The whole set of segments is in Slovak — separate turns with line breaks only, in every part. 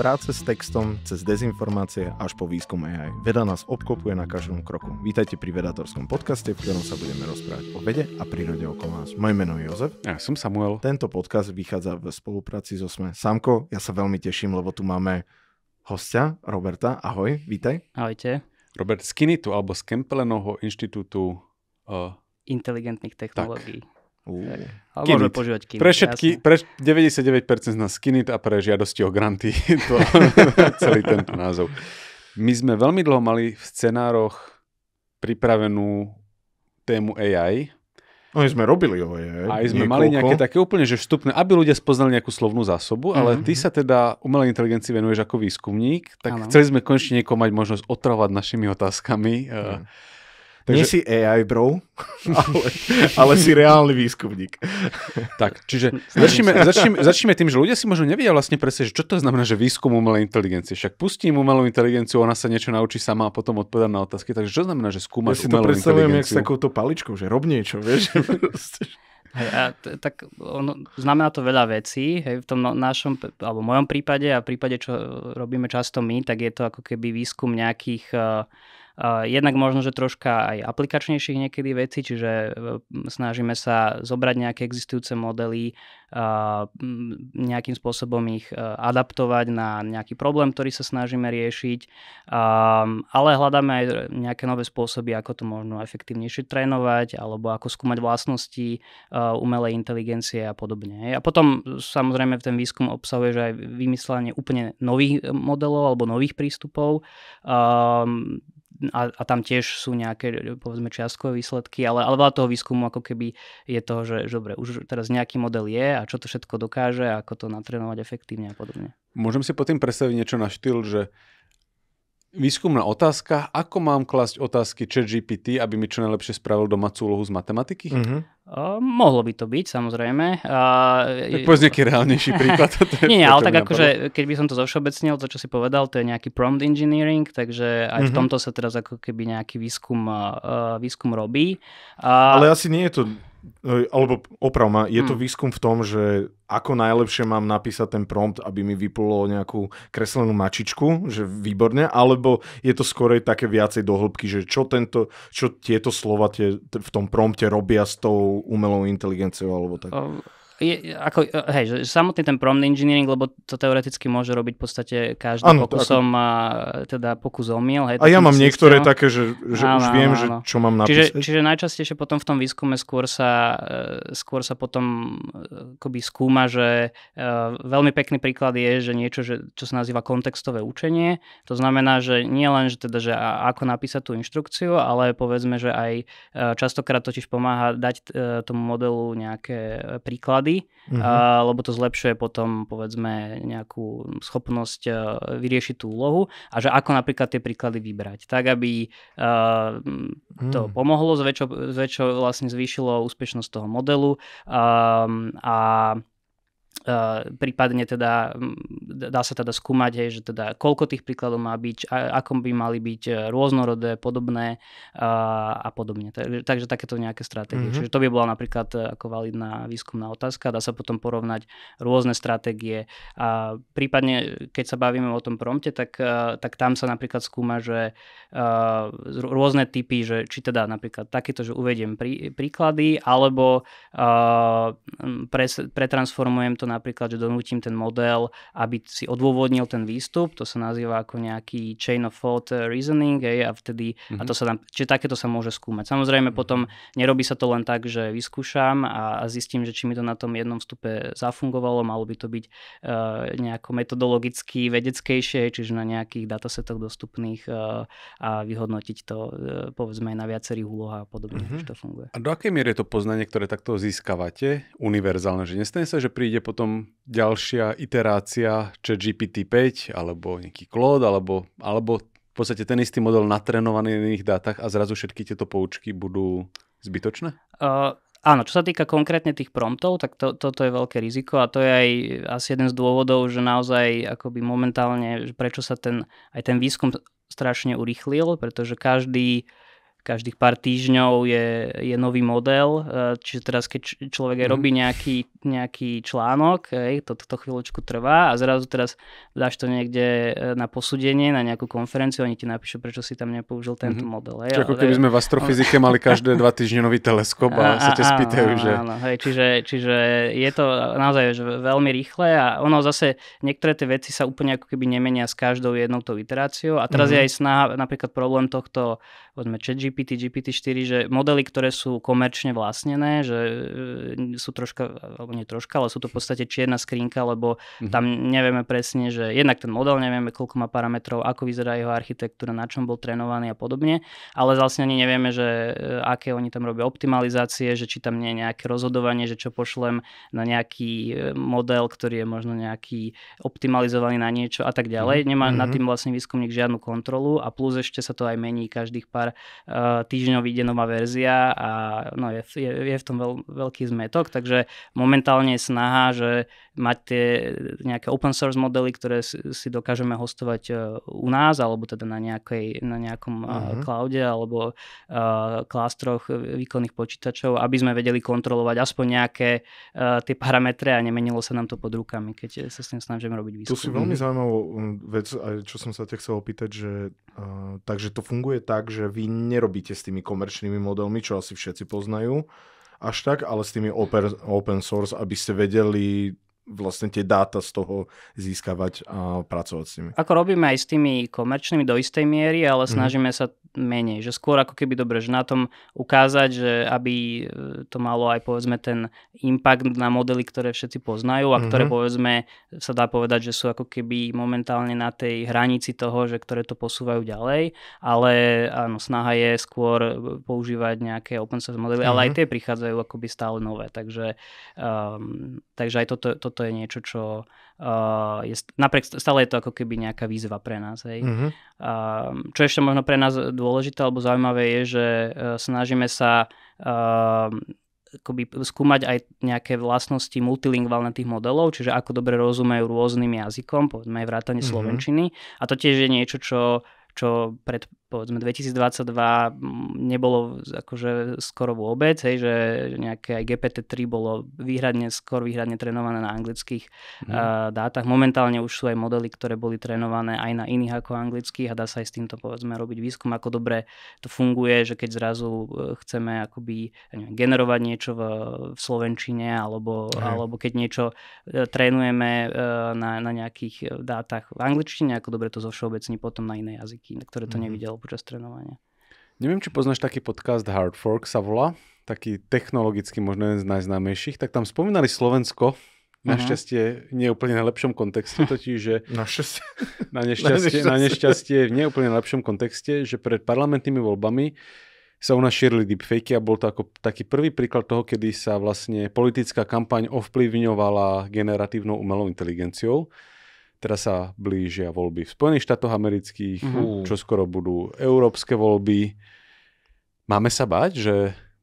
práce s textom, cez dezinformácie až po výskum AI. Veda nás obkopuje na každom kroku. Vítajte pri Vedatorskom podcaste, v ktorom sa budeme rozprávať o vede a prírode okolo nás. Moje meno je Jozef. Ja som Samuel. Tento podcast vychádza v spolupráci so SME. Samko, ja sa veľmi teším, lebo tu máme hostia, Roberta. Ahoj, vítaj.
Ahojte. Robert z Kinitu alebo z Kempelenovho inštitútu uh,
inteligentných technológií. Tak.
Uh, ale môžeme Kinit. Pre všetky, pre 99% z nás Kinit a pre žiadosti o granty to, celý tento názov. My sme veľmi dlho mali v scenároch pripravenú tému AI, No aj sme robili ho, je. Aj sme niekoľko. mali nejaké také úplne, že vstupné, aby ľudia spoznali nejakú slovnú zásobu, ale huh mhm. ale ty sa teda umelej inteligencii venuješ ako výskumník, tak ano. chceli sme konečne niekoho mať možnosť otravovať našimi otázkami. Uh-huh. Takže... Nie si AI, bro, ale, ale si reálny výskumník. Tak, čiže začneme, začneme, začneme tým, že ľudia si možno nevedia vlastne presne, že čo to znamená, že výskum umelej inteligencie. Však pustím umelú inteligenciu, ona sa niečo naučí sama a potom odpovedá na otázky. Takže čo znamená, že skúmaš ja umelú inteligenciu? Ja si to predstavujem jak s
takouto paličkou, že rob niečo, vieš. Hej,
a t- tak ono, znamená to veľa vecí. Hej, v tom no, našom, alebo mojom prípade a v prípade, čo robíme často my, tak je to ako keby výskum nejakých uh, Eh, jednak možno, že troška aj aplikačnejších niekedy veci, čiže eh, snažíme sa zobrať nejaké existujúce modely, eh, nejakým spôsobom ich adaptovať na nejaký problém, ktorý sa snažíme riešiť, ehm, ale hľadáme aj nejaké nové spôsoby, ako to možno efektívnejšie trénovať, alebo ako skúmať vlastnosti umelej inteligencie a podobne. A potom samozrejme ten výskum obsahuje že aj vymyslenie úplne nových modelov alebo nových prístupov. Ehm, a, a tam tiež sú nejaké, povedzme, čiastkové výsledky, ale, ale veľa toho výskumu ako keby je to, že, že dobre, už teraz nejaký model je a čo to všetko dokáže, ako to natrénovať efektívne a podobne.
Môžem si potom predstaviť niečo na štýl, že výskumná otázka, ako mám klasť otázky ChatGPT, aby mi čo najlepšie spravil domácu úlohu z matematiky? Mm-hmm.
Uh, mohlo by to byť, samozrejme. Uh, tak povedz nejaký reálnejší príklad. to je nie, ale tak akože, keď by som to zovšeobecnil, to čo si povedal, to je nejaký prompt engineering, takže aj mm-hmm. v mhm. tomto sa teraz ako keby nejaký výskum, uh, výskum robí. Uh, ale asi
nie je to alebo oprav ma, je to hm. výskum v tom, že ako najlepšie mám napísať ten prompt, aby mi vyplulo nejakú kreslenú mačičku, že výborne, alebo je to skorej také viacej dohlbky, že čo, tento, čo tieto slova tie, v tom prompte robia s tou umelou inteligenciou alebo tak. Um
je, ako, e, hej, že samotný ten prompt engineering, lebo to teoreticky môže robiť v podstate každý ano, pokusom, ako... a, teda pokus omiel. Hej, a ja mám niektoré niektoré také, že, že ano, už ano, viem, ano. Že, čo mám napísať. Čiže, čiže najčastejšie potom v tom výskume skôr sa, e, skôr sa potom e, akoby skúma, že veľmi pekný príklad je, že niečo, že, čo sa nazýva kontextové učenie, to znamená, že nie len, že teda, že ako napísať tú inštrukciu, ale povedzme, že aj častokrát totiž pomáha dať tomu modelu nejaké príklady, hlavy, uh-huh. Mhm. a, lebo to zlepšuje potom povedzme nejakú schopnosť a, e, vyriešiť tú úlohu a že ako napríklad tie príklady vybrať, tak aby a, e, to mm. pomohlo, zväčšo, zväčšo vlastne zvýšilo úspešnosť toho modelu a, a Uh, prípadne teda dá sa teda skúmať, hej, že teda koľko tých príkladov má byť, a, ako by mali byť eh, rôznorodé, podobné uh, a podobne. Takže, takže takéto nejaké stratégie. Mm-hmm. Čiže to by bola napríklad ako validná výskumná otázka, dá sa potom porovnať rôzne stratégie a prípadne keď sa bavíme o tom prompte, tak, uh, tak tam sa napríklad skúma, že rôzne typy, že či teda napríklad takéto, že uvediem prí, príklady, alebo pres, pretransformujem to napríklad, že donútim ten model, aby si odôvodnil ten výstup, to sa nazýva ako nejaký chain of thought eh, reasoning, hej, a vtedy, mm-hmm. a to mhm. sa tam, čiže takéto sa môže skúmať. Samozrejme mm-hmm. potom mhm. nerobí sa to len tak, že vyskúšam a, a zistím, že či mi to na tom jednom vstupe zafungovalo, malo by to byť uh, nejako metodologicky vedeckejšie, čiže na nejakých datasetoch dostupných uh, a vyhodnotiť to uh, povedzme aj na viacerých úlohách a podobne, mm-hmm. to funguje.
A do akej miery je to poznanie, ktoré takto získavate, univerzálne, že nestane sa, že príde potom ďalšia iterácia, či GPT-5, alebo nejaký Claude, alebo, alebo v podstate ten istý model natrénovaný na iných dátach a zrazu všetky tieto poučky budú zbytočné?
Uh, áno, čo sa týka konkrétne tých promptov, tak to, toto je veľké riziko a to je aj asi jeden z dôvodov, že naozaj akoby momentálne, prečo sa ten, aj ten výskum strašne urýchlil, pretože každý každých pár týždňov je, je nový model, čiže teraz keď človek aj mhm. robí nejaký nejaký článok, hej, to, to chvíľočku trvá a zrazu teraz dáš to niekde e, na posúdenie, na nejakú konferenciu, oni ti napíšu, prečo si tam nepoužil tento mm-hmm. model. Hej, Čo ako keby sme v astrofyzike mali každé
dva týždne nový teleskop a, a sa ťa spýtajú, že... Áno,
hej, čiže, čiže je to naozaj že veľmi rýchle a ono zase, niektoré tie veci sa úplne ako keby nemenia s každou jednou tou iteráciou a teraz mm-hmm. je mhm. aj snaha, napríklad problém tohto, povedzme, GPT, GPT-4, že modely, ktoré sú komerčne vlastnené, že e, sú troška nie troška, ale sú to v podstate čierna skrinka, lebo mm-hmm. tam nevieme presne, že jednak ten model nevieme, koľko má parametrov, ako vyzerá jeho architektúra, na čom bol trénovaný a podobne, ale vlastne ani nevieme, že e, aké oni tam robia optimalizácie, že či tam nie je nejaké rozhodovanie, že čo pošlem na nejaký e, model, ktorý je možno nejaký optimalizovaný na niečo a tak mhm. ďalej. Nemá mm-hmm. nad mhm. tým vlastne výskumník žiadnu kontrolu a plus ešte sa to aj mení každých pár uh, týždňov ide nová verzia a no, je, je, je v tom veľ, veľký zmetok, takže moment momentálne je snaha, že mať tie nejaké open source modely, ktoré si dokážeme hostovať e, u nás, alebo teda na, nejakej, na nejakom uh-huh. cloude, alebo uh, klástroch výkonných počítačov, aby sme vedeli kontrolovať aspoň nejaké uh, tie parametre a nemenilo sa nám to pod rukami, keď sa s tým snažíme
robiť výskum. Tu si veľmi zaujímavú vec, aj čo som sa te chcel opýtať, že uh, takže to funguje tak, že vy nerobíte s tými komerčnými modelmi, čo asi všetci poznajú, až tak, ale s tými open, open source, aby ste vedeli vlastne tie dáta z toho získavať a pracovať s nimi.
Ako robíme aj s tými komerčnými do istej miery, ale mhm. snažíme mm. sa menej, že skôr ako keby dobre, že na tom ukázať, že aby e, to malo aj povedzme ten impact na modely, ktoré všetci poznajú a mm-hmm. ktoré mhm. povedzme sa dá povedať, že sú ako keby momentálne na tej hranici toho, že ktoré to posúvajú ďalej, ale áno, snaha je skôr e, používať nejaké open source modely, mm-hmm. ale aj mhm. tie prichádzajú akoby stále nové, takže, um, takže aj toto, toto toto je niečo, čo uh, je, napriek, stále je to ako keby nejaká výzva pre nás. Hej. Mm-hmm. Uh, čo ešte možno pre nás dôležité alebo zaujímavé je, že uh, snažíme sa uh, akoby skúmať aj nejaké vlastnosti multilingválne tých modelov, čiže ako dobre rozumejú rôznym jazykom, povedzme aj vrátane mm-hmm. slovenčiny. A to tiež je niečo, čo čo pred povedzme 2022 nebolo akože skoro vôbec, hej, že nejaké aj GPT-3 bolo výhradne, skoro výhradne trénované na anglických mm. uh, dátach. Momentálne už sú aj modely, ktoré boli trénované aj na iných ako anglických a dá sa aj s týmto povedzme robiť výskum, ako dobre to funguje, že keď zrazu e, chceme akoby neviem, generovať niečo v, v Slovenčine alebo, mm. alebo keď niečo e, trénujeme uh, na, na nejakých dátach v angličtine, ako dobre to zo všeobecní potom na iné jazyky, ktoré to mm. nevidel počas trénovania.
Neviem, či poznáš taký podcast Hard Fork sa volá, taký technologicky možno jeden z najznámejších, tak tam spomínali Slovensko, Našťastie nie úplne na lepšom kontexte, totiž, že Našťastie. na nešťastie, na nešťastie v neúplne lepšom kontexte, že pred parlamentnými voľbami sa u nás šírili deepfakey a bol to ako taký prvý príklad toho, kedy sa vlastne politická kampaň ovplyvňovala generatívnou umelou inteligenciou. Teraz sa blížia voľby v Spojených štátoch amerických, mm. čo skoro budú európske voľby. Máme sa bať, že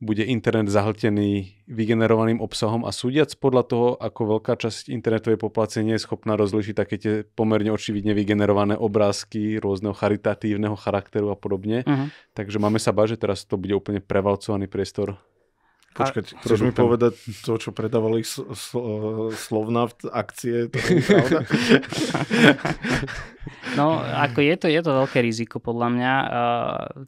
bude internet zahltený vygenerovaným obsahom a súdiac podľa toho, ako veľká časť internetovej populácie nie je schopná rozlišiť také tie pomerne očividne vygenerované obrázky rôzneho charitatívneho charakteru a podobne. Uh-huh. Takže máme sa báť, že teraz to bude úplne prevalcovaný priestor
Počkať, a... chceš mi povedať to, čo predávali sl- sl- slovná akcie? To je pravda?
No, ako je to, je to veľké riziko podľa mňa.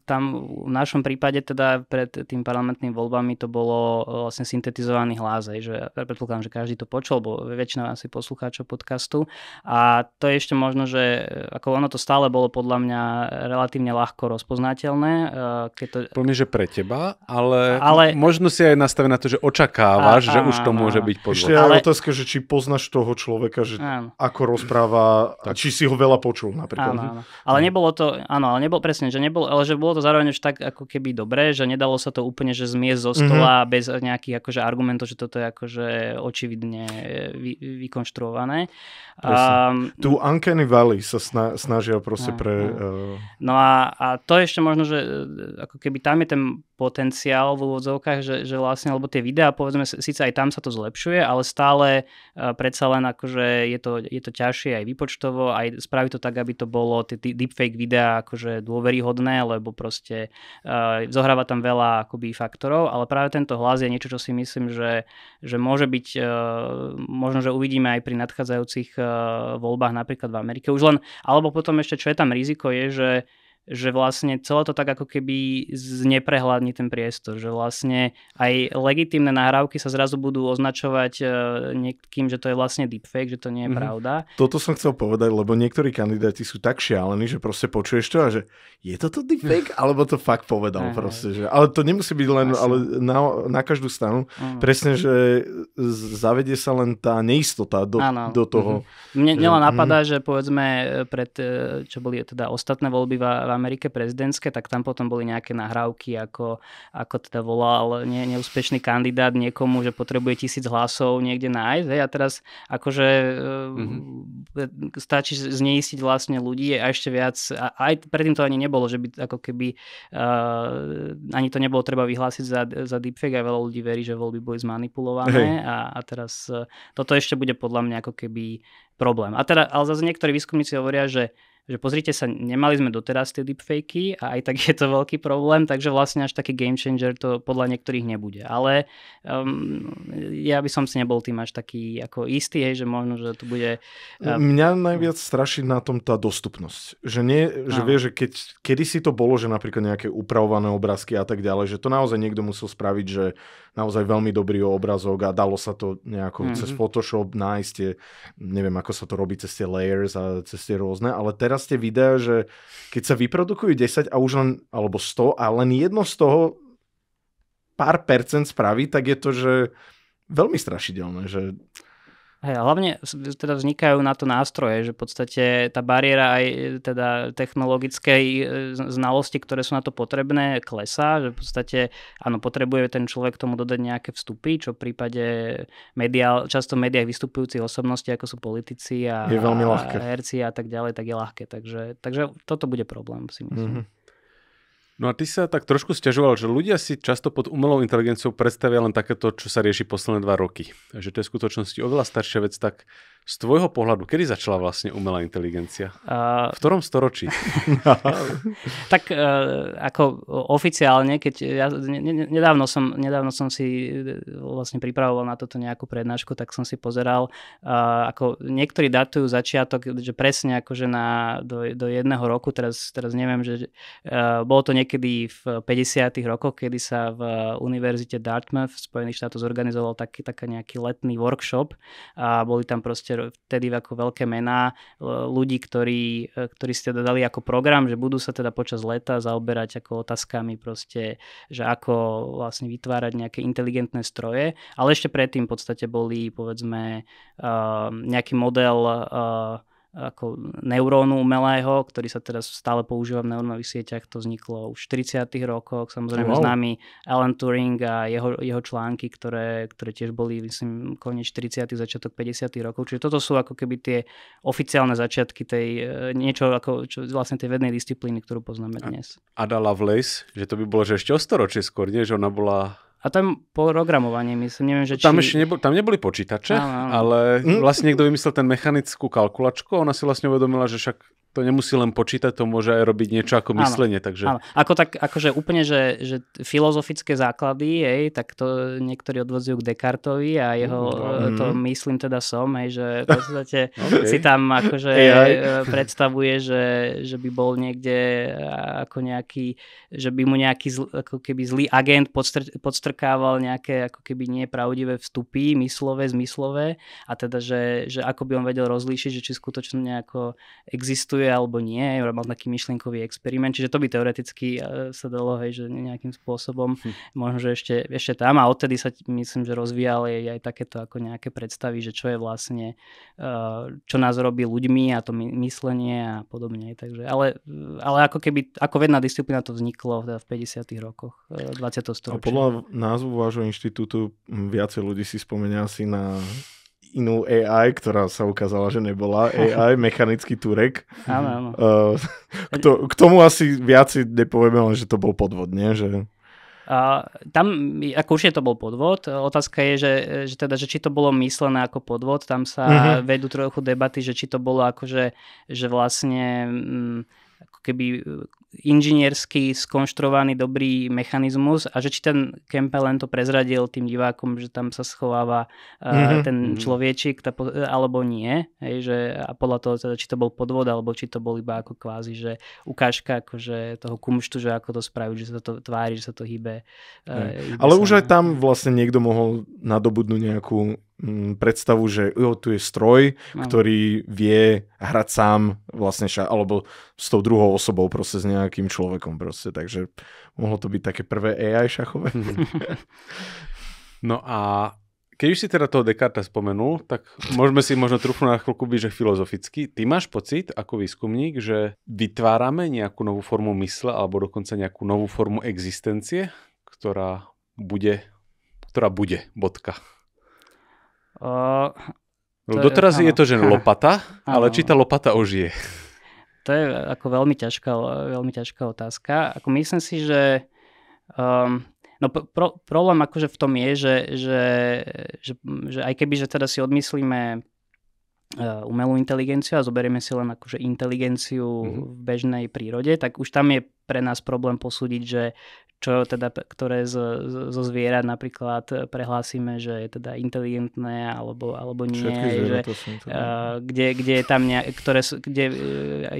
Tam v našom prípade teda pred tým parlamentnými voľbami to bolo e, vlastne syntetizovaný hlas, že predpokladám, že každý to počul, bo väčšina asi poslucháčov podcastu. A to je ešte možno, že e, ako ono to stále bolo podľa mňa relatívne ľahko rozpoznateľné. E, keď to...
Plne, že pre teba, ale, ale... možno si aj nastavená na to, že očakávaš, a, že áno, už to môže byť podľa. Ešte ale...
otázka, že či poznáš toho človeka, že ako rozpráva, tak. či si ho veľa po počul napríklad. Áno, áno.
Ale nebolo to, áno,
ale nebolo presne, že nebolo, ale že bolo to zároveň už tak ako keby dobré, že nedalo sa to úplne, že zmiesť zo stola mm-hmm. bez nejakých akože argumentov, že toto je akože očividne eh, vy, vykonštruované. Um,
tu Uncanny Valley sa sna- snažia proste no, pre... Uh, uh... No
a, a to ešte možno, že eh, ako keby tam je ten potenciál v úvodzovkách, že, že vlastne, lebo tie videá, povedzme, síce aj tam sa to zlepšuje, ale stále uh, predsa len akože je to, je to ťažšie aj výpočtovo, aj spraviť to tak, aby to bolo tie deepfake videá akože dôveryhodné, lebo proste uh, zohráva tam veľa akoby faktorov, ale práve tento hlas je niečo, čo si myslím, že, že môže byť, uh, možno, že uvidíme aj pri nadchádzajúcich uh, voľbách napríklad v Amerike. Už len, alebo potom ešte, čo je tam riziko, je, že že vlastne celé to tak ako keby zneprehľadní ten priestor, že vlastne aj legitímne nahrávky sa zrazu budú označovať e, niekým, že to je vlastne deepfake, že to nie je mm-hmm. pravda.
Toto som chcel povedať, lebo niektorí kandidáti sú tak šialení, že proste počuješ to a že je toto deepfake, alebo to fakt povedal proste, že, ale to nemusí byť len ale na, na každú stranu, mm-hmm. presne, že zavedie sa len tá neistota do, do toho. Mm-hmm. Mne, že, mhm. napadá, mm-hmm.
že povedzme e, pred, e, čo boli teda ostatné voľby v Amerike prezidentské, tak tam potom boli nejaké nahrávky, ako, ako teda volal ne, neúspešný kandidát niekomu, že potrebuje tisíc hlasov niekde nájsť. Hej, a teraz akože mm-hmm. stačí zneistiť vlastne ľudí a ešte viac, a, aj predtým to ani nebolo, že by ako keby uh, ani to nebolo treba vyhlásiť za, za deepfake a veľa ľudí verí, že voľby boli zmanipulované hey. a, a teraz e, toto ešte bude podľa mňa ako keby problém. A teda, ale zase niektorí výskumníci hovoria, že že pozrite sa, nemali sme doteraz tie deepfakey a aj tak je to veľký problém, takže vlastne až taký game changer to podľa niektorých nebude. Ale um, ja by som si nebol tým až taký ako istý, hej, že možno, že to
bude... Um, Mňa najviac no. straší na tom tá dostupnosť. Že nie, že vie, že keď, kedy si to bolo, že napríklad nejaké upravované obrázky a tak ďalej, že to naozaj niekto musel spraviť, že naozaj veľmi dobrý obrazok a dalo sa to nejako mm-hmm. cez mhm. Photoshop nájsť tie, neviem ako sa to robí cez tie layers a cez tie rôzne, ale teraz tie videá, že keď sa vyprodukujú 10 a už len, alebo 100 a len jedno z toho pár percent spraví, tak je to, že veľmi strašidelné, že
Hej, a hlavne teda vznikajú na to nástroje, že v podstate tá bariéra aj teda technologickej e, znalosti, ktoré sú na to potrebné, klesá, že v podstate áno, potrebuje ten človek tomu dodať nejaké vstupy, čo v prípade mediál, často v médiách vystupujúcich osobností, ako sú politici a, je veľmi ľahké. a herci a tak ďalej, tak je ľahké. Takže, takže toto bude problém, si
myslím. Mm-hmm. No a ty sa tak trošku stiažoval, že ľudia si často pod umelou inteligenciou predstavia len takéto, čo sa rieši posledné dva roky. Že to je v skutočnosti oveľa staršia vec, tak z tvojho pohľadu, kedy začala vlastne umelá inteligencia? Uh, v ktorom storočí?
tak uh, ako oficiálne, keď ja, ne, nedávno, som, nedávno som si e, vlastne pripravoval na toto nejakú prednášku, tak som si pozeral, uh, ako niektorí datujú začiatok, že presne akože na, do, do jedného roku, teraz, teraz neviem, že uh, bolo to niekedy v 50. rokoch, kedy sa v Univerzite Dartmouth v Spojených štátoch zorganizoval taký, taký nejaký letný workshop a boli tam proste ešte vtedy ako veľké mená e, ľudí, ktorí, e, ktorí ste dodali ako program, že budú sa teda počas leta zaoberať ako otázkami proste, že ako vlastne vytvárať nejaké inteligentné stroje, ale ešte predtým v podstate boli povedzme e, nejaký model ako neurónu umelého, ktorý sa teraz stále používa v neurónových sieťach, to vzniklo už v 40. rokoch, samozrejme wow. nami Alan Turing a jeho, jeho články, ktoré, ktoré tiež boli, myslím, koniec 40. začiatok 50. rokov, čiže toto sú ako keby tie oficiálne začiatky tej, e, niečo ako čo, vlastne tej vednej disciplíny, ktorú
poznáme dnes. Ada Lovelace, že to by bolo, že ešte o storočie skôr, nie? Že ona bola
a tam programovanie, myslím, neviem, že či... Tam ešte
nebo, tam neboli počítače, ale mm. vlastne niekto vymyslel ten mechanickú kalkulačku a ona si vlastne uvedomila, že však to nemusí len počítať, to môže aj robiť niečo ako myslenie. Áno, takže... áno.
Ako tak, akože úplne, že, že filozofické základy, hej, tak to niektorí odvozujú k Descartovi a jeho, mm. No. Eh, to mhm. myslím teda som, hej, že v podstate okay. si tam akože AI. Eh, predstavuje, že, že by bol niekde eh, ako nejaký, že by mu nejaký zl, ako keby zlý agent podstr- podstrkával nejaké ako keby nepravdivé vstupy, myslové, zmyslové a teda, že, že ako by on vedel rozlíšiť, že či skutočne nejako existuje existuje alebo nie, robil taký myšlienkový experiment, čiže to by teoreticky eh, sa dalo, hej, že nejakým spôsobom, hm. možno, že ešte, ešte tam a odtedy sa myslím, že rozvíjali aj takéto ako nejaké predstavy, že čo je vlastne, eh, čo nás robí ľuďmi a to myslenie a podobne, takže, ale, ale ako keby, ako vedná disciplína to vzniklo teda v 50. rokoch 20. Eh, storočia. A podľa
názvu vášho inštitútu hm, viacej ľudí si spomenia asi na inú AI, ktorá sa ukázala, že nebola AI, mechanický Turek. Áno, áno. Uh, eh, k, to, k tomu asi viaci nepovieme, len že to bol podvod, nie? Že...
Uh, tam, ako určite to bol podvod, otázka je, že, že teda, že či to bolo myslené ako podvod, tam sa uh-huh. vedú trochu debaty, že či to bolo ako že vlastne... Mm, keby e, inžiniersky skonštruovaný dobrý mechanizmus a že či ten Campbell len to prezradil tým divákom, že tam sa schováva uh, mm-hmm. ten mhm. človečik tá, alebo nie. Hej, že, a podľa toho, teda, či to bol podvod alebo či to bol iba ako kvázi, že ukážka akože toho kumštu, že ako to spraviť, že sa to tvári, že sa to hýbe. Uh, Ale už aj
tam vlastne niekto mohol nadobudnúť nejakú Mm, predstavu, že jo, tu je stroj, no. ktorý vie hrať sám vlastne, ša- alebo s tou druhou osobou proste, s nejakým človekom proste, takže mohlo to byť také prvé AI šachové.
no a keď už si teda toho Descartes spomenul, tak môžeme si možno trúfnu na chvíľku byť, že filozoficky. Ty máš pocit ako výskumník, že vytvárame nejakú novú formu mysle alebo dokonca nejakú novú formu existencie, ktorá bude, ktorá bude, bodka.
Uh, no, Doteraz je, je to, že
lopata, ale áno. či tá lopata ožije?
To je ako veľmi ťažká, veľmi ťažká otázka. Ako myslím si, že um, no pro, problém akože v tom je, že, že, že, že aj keby, že teda si odmyslíme uh, umelú inteligenciu a zoberieme si len akože inteligenciu mm-hmm. v bežnej prírode, tak už tam je pre nás problém posúdiť, že, čo teda, ktoré zo, zo zvierat napríklad e, prehlásime, že je teda inteligentné alebo, alebo nie. Všetky že, teda... kde, kde je tam nejak, ktoré sú, kde e,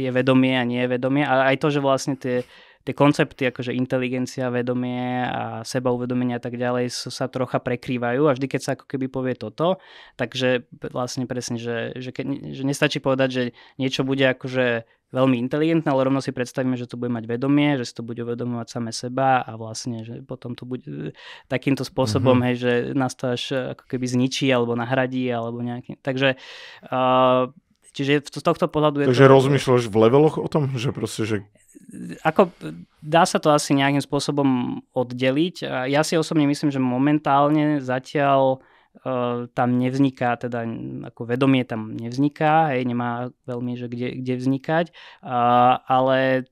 je vedomie a nie je vedomie. A aj to, že vlastne tie tie koncepty, akože inteligencia, vedomie a sebauvedomenie a tak ďalej so, sa trocha prekrývajú a vždy, keď sa ako keby povie toto, takže vlastne presne, že, že, ke, že nestačí povedať, že niečo bude akože veľmi inteligentné, ale rovno si predstavíme, že to bude mať vedomie, že si to bude uvedomovať same seba a vlastne, že potom to bude takýmto spôsobom, mm-hmm. hej, že nás to až ako keby zničí alebo nahradí alebo nejaký. Takže uh, Čiže z tohto pohľadu je Takže to... rozmýšľaš
v leveloch o tom, že proste, že...
Ako, dá sa to asi nejakým spôsobom oddeliť. Ja si osobne myslím, že momentálne zatiaľ uh, tam nevzniká, teda ako vedomie tam nevzniká, hej, nemá veľmi, že kde, kde vznikať, uh, ale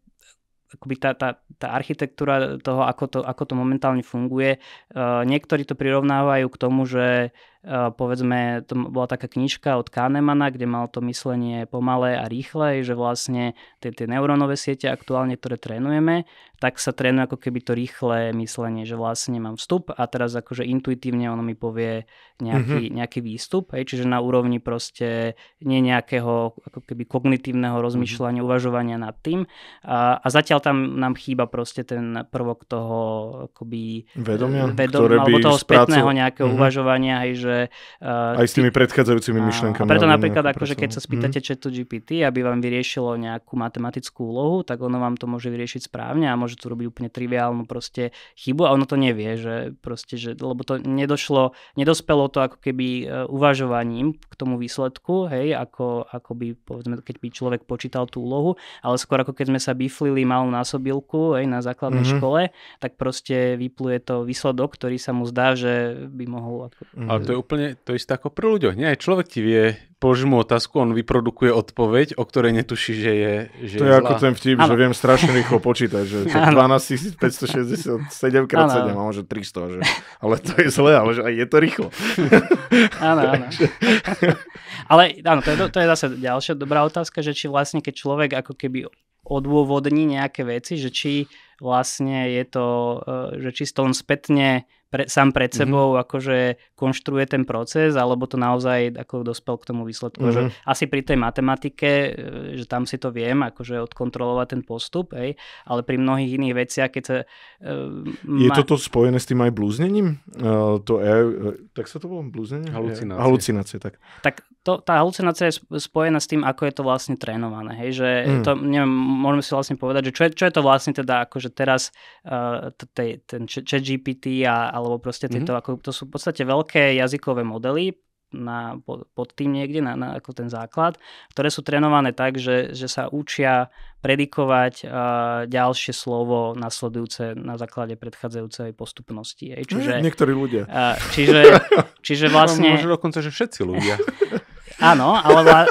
akoby tá, tá, tá architektúra toho, ako to, ako to momentálne funguje. Uh, niektorí to prirovnávajú k tomu, že E, povedzme, to bola taká knižka od Kahnemana, kde mal to myslenie pomalé a rýchle, že vlastne tie, tie neurónové siete aktuálne, ktoré trénujeme, tak sa trénuje ako keby to rýchle myslenie, že vlastne mám vstup a teraz akože intuitívne ono mi povie nejaký, mm-hmm. nejaký výstup, hej, čiže na úrovni proste nie nejakého ako keby kognitívneho mhm. rozmýšľania, mm-hmm. uvažovania nad tým a, a zatiaľ tam nám chýba proste ten prvok toho akoby vedomia, e, vedom, alebo toho spätného nejakého mm-hmm. uvažovania, hej, že Uh, Aj s tými predchádzajúcimi myšlienkami. A preto napríklad, ako, že keď sa spýtate mm. chatu GPT, aby vám vyriešilo nejakú matematickú úlohu, tak ono vám to môže vyriešiť správne a môže tu robiť úplne triviálnu proste chybu a ono to nevie, že proste, že, lebo to nedošlo, nedospelo to ako keby eh, uvažovaním k tomu výsledku, hej, ako, ako by, povedzme, keď by človek počítal tú úlohu, ale skôr ako keď sme sa biflili malú násobilku, hej, na základnej mm-hmm. škole, tak proste vypluje to výsledok, ktorý sa mu zdá, že by mohol... Ako... to je
úplne to isté ako pri ľuďoch. Nie, aj človek ti vie, položí mu otázku, on vyprodukuje odpoveď, o ktorej netuší, že je že To je, je zlá. ako ten vtip, ano. že viem strašne rýchlo počítať, že
12567 krát 7, a možno 300, že, ale to je zlé, ale že aj je to rýchlo. Áno, áno.
ale áno, to je, to je zase ďalšia dobrá otázka, že či vlastne keď človek ako keby odôvodní nejaké veci, že či vlastne je to, e, že či to on spätne pre, sám pred mhm. sebou mm-hmm. akože konštruuje ten proces, alebo to naozaj ako dospel k tomu výsledku. Mm-hmm. Že mhm. asi pri tej matematike, e, že tam si to viem, akože odkontrolovať ten postup, hej, ale pri mnohých iných veciach, keď sa... Uh, ma... Je toto
spojené s tým aj blúznením? Uh, to je, uh, tak sa to volá blúznenie? Halucinácie. Halucinácie, tak.
Tak to, tá halucinácia je spojená s tým, ako je to vlastne trénované. Hej? Že mm. to, neviem, môžeme si vlastne povedať, že čo je, čo je to vlastne teda akože teraz uh, t- ten chat GPT a, alebo proste mhm. tieto, mm. ako, to sú v podstate veľké jazykové modely, na, pod, pod tým niekde, na, na, ako ten základ, ktoré sú trénované tak, že, že sa učia predikovať uh, ďalšie slovo nasledujúce na základe predchádzajúcej postupnosti. Hej. Mm, čiže, Niektorí
ľudia.
Uh, čiže, čiže vlastne... Možno dokonca, že všetci ľudia. Áno, ale...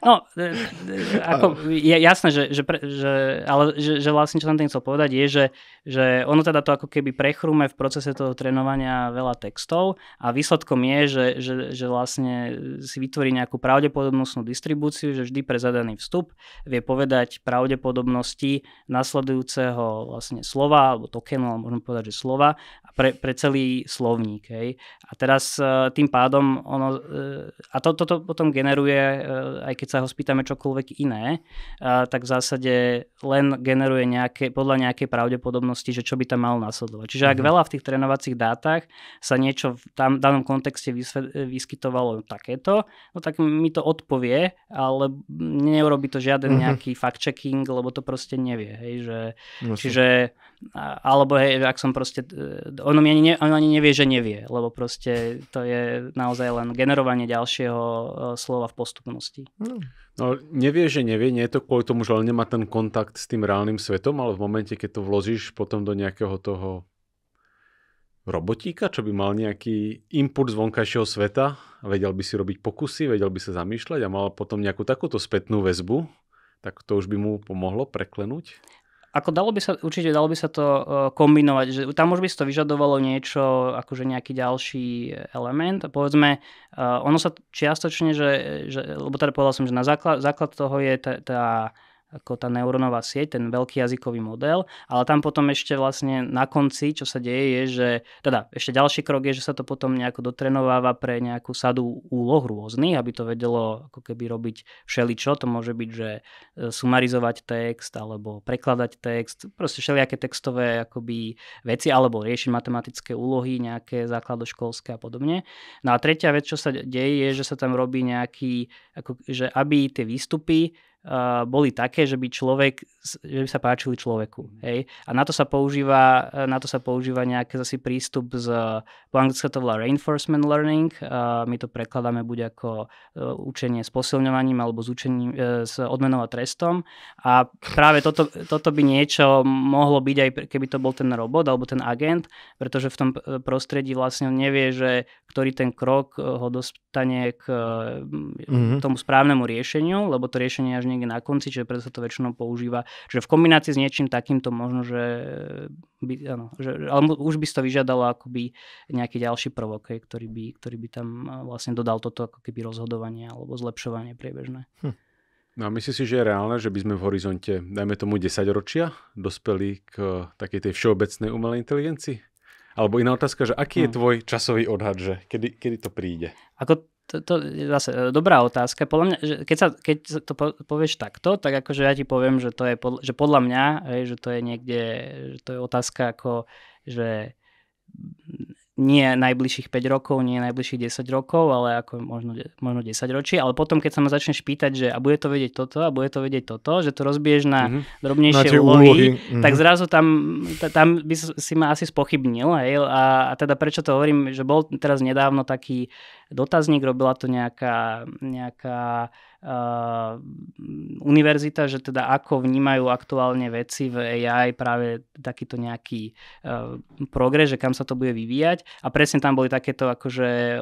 No, e, e, ako,
je jasné, že, že, pre, že, ale, že, že vlastne, čo som tým chcel povedať, je, že, že ono teda to ako keby prechrume v procese toho trénovania veľa textov a výsledkom je, že, že, že vlastne si vytvorí nejakú pravdepodobnostnú distribúciu, že vždy pre zadaný vstup vie povedať pravdepodobnosti nasledujúceho vlastne slova, alebo tokenu, alebo môžeme povedať, že slova pre, pre celý slovník. Hej. A teraz e, tým pádom ono, e, a to, toto potom generuje, e, aj keď sa ho spýtame čokoľvek iné, tak v zásade len generuje nejaké, podľa nejakej pravdepodobnosti, že čo by tam malo nasledovať. Čiže ak mhm. veľa v tých trénovacích dátach sa niečo v tam, danom kontexte vysved vyskytovalo takéto, no tak mi to odpovie, ale neurobi to žiaden mm-hmm. nejaký fact-checking, lebo to proste nevie. Hej, že, čiže, alebo hej, ak som proste ono, mi ani ne, ono ani nevie, že nevie, lebo proste to je naozaj len generovanie ďalšieho e, slova v postupnosti. No.
No, nevie, že nevie, nie je to kvôli tomu, že len nemá ten kontakt s tým reálnym svetom, ale v momente, keď to vložíš potom do nejakého toho robotíka, čo by mal nejaký input z vonkajšieho sveta, vedel by si robiť pokusy, vedel by sa zamýšľať a mal potom nejakú takúto spätnú väzbu, tak to už by mu pomohlo preklenúť? Ako dalo
by sa, určite dalo by sa to e, kombinovať, že tam už by sa to vyžadovalo niečo, akože nejaký ďalší element. A povedzme, e, ono sa čiastočne, že, že lebo teda povedal som, že na základ, základ toho je tá, tá ako tá neurónová sieť, ten veľký jazykový model, ale tam potom ešte vlastne na konci, čo sa deje, je, že, teda ešte ďalší krok je, že sa to potom nejako dotrenováva pre nejakú sadu úloh rôznych, aby to vedelo ako keby robiť všeličo, to môže byť, že e, sumarizovať text, alebo prekladať text, proste všelijaké textové akoby veci, alebo riešiť matematické úlohy, nejaké základoškolské a podobne. No a tretia vec, čo sa deje, je, že sa tam robí nejaký, ako, že aby tie výstupy boli také, že by človek, že by sa páčili človeku. Mhm. Hej? A na to sa používa, e, na to sa používa nejaký zase prístup z, po anglicky to volá reinforcement learning, a my to prekladáme buď ako e, učenie s posilňovaním alebo s, učením, e, s odmenou a trestom. A práve toto, toto by niečo mohlo byť aj keby to bol ten robot alebo ten agent, pretože v tom prostredí vlastne on nevie, že ktorý ten krok ho dostane k mm-hmm. tomu správnemu riešeniu, lebo to riešenie až niekde na konci, čiže preto sa to väčšinou používa. Čiže v kombinácii s niečím takýmto možno, že, by, ano, že ale už by si to vyžiadalo akoby nejaký ďalší prvok, ktorý by, ktorý by tam e, vlastne dodal toto ako keby rozhodovanie alebo zlepšovanie priebežné.
Hm.
No a myslíš si, že je reálne, že by sme v horizonte, dajme tomu 10 ročia, dospeli k e, takej tej všeobecnej umelej inteligencii? Alebo iná otázka, že aký je hm. tvoj časový odhad, že kedy, kedy to príde?
Ako to, to je zase e, dobrá otázka. Podľa mňa, že keď, sa, keď to povieš takto, tak akože ja ti poviem, že to je pod, že podľa mňa, že to je niekde, že to je otázka ako, že nie najbližších 5 rokov, nie najbližších 10 rokov, ale ako možno, možno 10 ročí, ale potom keď sa ma začneš pýtať, že a bude to vedieť toto a bude to vedieť toto, že to rozbiješ na mm-hmm. drobnejšie na úlohy, úlohy. Mm-hmm. tak mhm. zrazu tam, t- tam by si ma asi spochybnil, hej, a, a teda prečo to hovorím, že bol teraz nedávno taký dotazník, robila to nejaká, nejaká Ehm, univerzita, že teda ako vnímajú aktuálne veci v AI práve takýto nejaký uh, progres, že kam sa to bude vyvíjať a presne tam boli takéto akože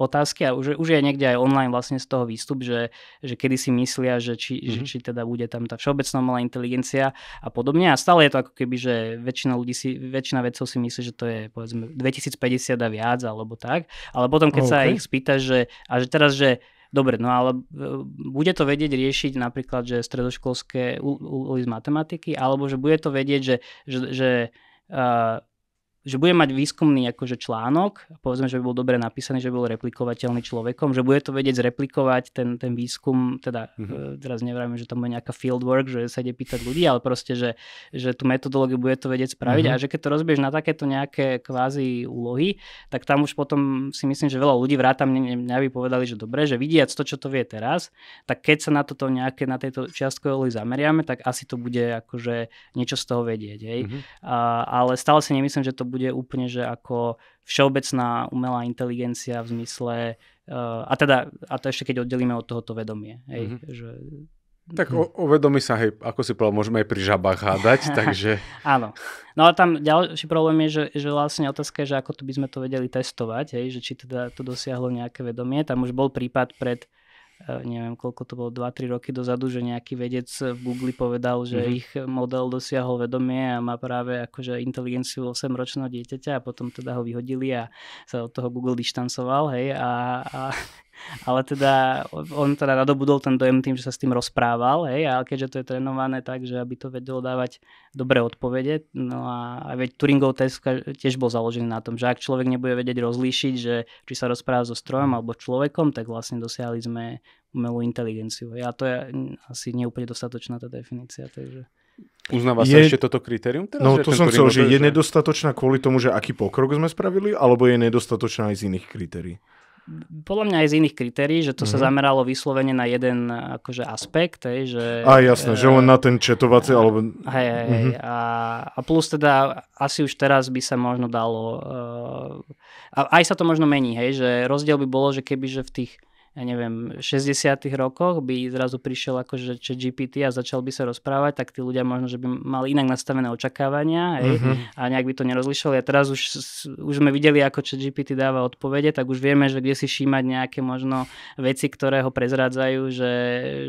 otázky a už, už je niekde aj online vlastne z toho výstup, že, že kedy si myslia, že či, mm-hmm. že mhm. či teda bude tam tá všeobecná malá inteligencia a podobne a stále je to ako keby, že väčšina ľudí si, väčšina vedcov si myslí, že to je povedzme 2050 a viac alebo tak, ale potom keď okay. sa ich spýta, že a že teraz, že Dobre, no ale e, bude to vedieť riešiť napríklad, že stredoškolské úlohy z matematiky, alebo že bude to vedieť, že, že, že uh, že bude mať výskumný akože článok, povedzme, že by bol dobre napísaný, že by bol replikovateľný človekom, že bude to vedieť zreplikovať ten, ten výskum, teda mm-hmm. teraz nevrajme, že tam bude nejaká fieldwork, že sa ide pýtať ľudí, ale proste, že, že tú metodológiu bude to vedieť spraviť mm-hmm. a že keď to rozbiež na takéto nejaké kvázi úlohy, tak tam už potom si myslím, že veľa ľudí vrátam mňa by povedali, že dobre, že vidiac to, čo to vie teraz, tak keď sa na toto nejaké, na tejto čiastkové úlohy zameriame, tak asi to bude akože niečo z toho vedieť. Hej? Mm-hmm. A, ale stále si nemyslím, že to bude úplne, že ako všeobecná umelá inteligencia v zmysle, uh, a teda, a to ešte keď oddelíme od tohoto vedomie, hej, mm-hmm. že
tak hm. o, o vedomí sa, hej, ako si povedal, môžeme aj pri žabách hádať, takže...
Áno. No a tam ďalší problém je, že, že vlastne otázka je, že ako to by sme to vedeli testovať, hej, že či teda to dosiahlo nejaké vedomie. Tam už bol prípad pred Eh, neviem koľko to bolo, 2-3 roky dozadu, že nejaký vedec v Google povedal, že mm-hmm. ich model dosiahol vedomie a má práve akože inteligenciu 8-ročného dieťaťa a potom teda ho vyhodili a sa od toho Google dištancoval, hej, a, a ale teda on teda nadobudol ten dojem tým, že sa s tým rozprával, hej, a keďže to je trénované tak, že aby to vedelo dávať dobré odpovede, no a, a veď Turingov test tiež bol založený na tom, že ak človek nebude vedieť rozlíšiť, že či sa rozpráva so strojom alebo človekom, tak vlastne dosiahli sme umelú inteligenciu. a to je asi neúplne dostatočná tá definícia, takže... Uznáva
je... sa ešte toto kritérium? Teraz, no to som chcel, že je
nedostatočná kvôli tomu, že aký pokrok sme spravili, alebo je nedostatočná aj z iných kritérií?
podľa mňa aj z iných kritérií, že to mm-hmm. sa mhm. zameralo vyslovene na jeden akože aspekt, hej, že... A jasné, e, že len na
ten četovací, alebo... Hej, hej, mm-hmm.
a, a plus teda asi už teraz by sa možno dalo... E, a aj sa to možno mení, hej, že rozdiel by bolo, že keby, že v tých ja neviem, 60 rokoch by zrazu prišiel akože že GPT a začal by sa rozprávať, tak tí ľudia možno, že by mali inak nastavené očakávania hej, uh-huh. a nejak by to nerozlišovali. A teraz už, už sme videli, ako čo GPT dáva odpovede, tak už vieme, že kde si šímať nejaké možno veci, ktoré ho prezrádzajú, že,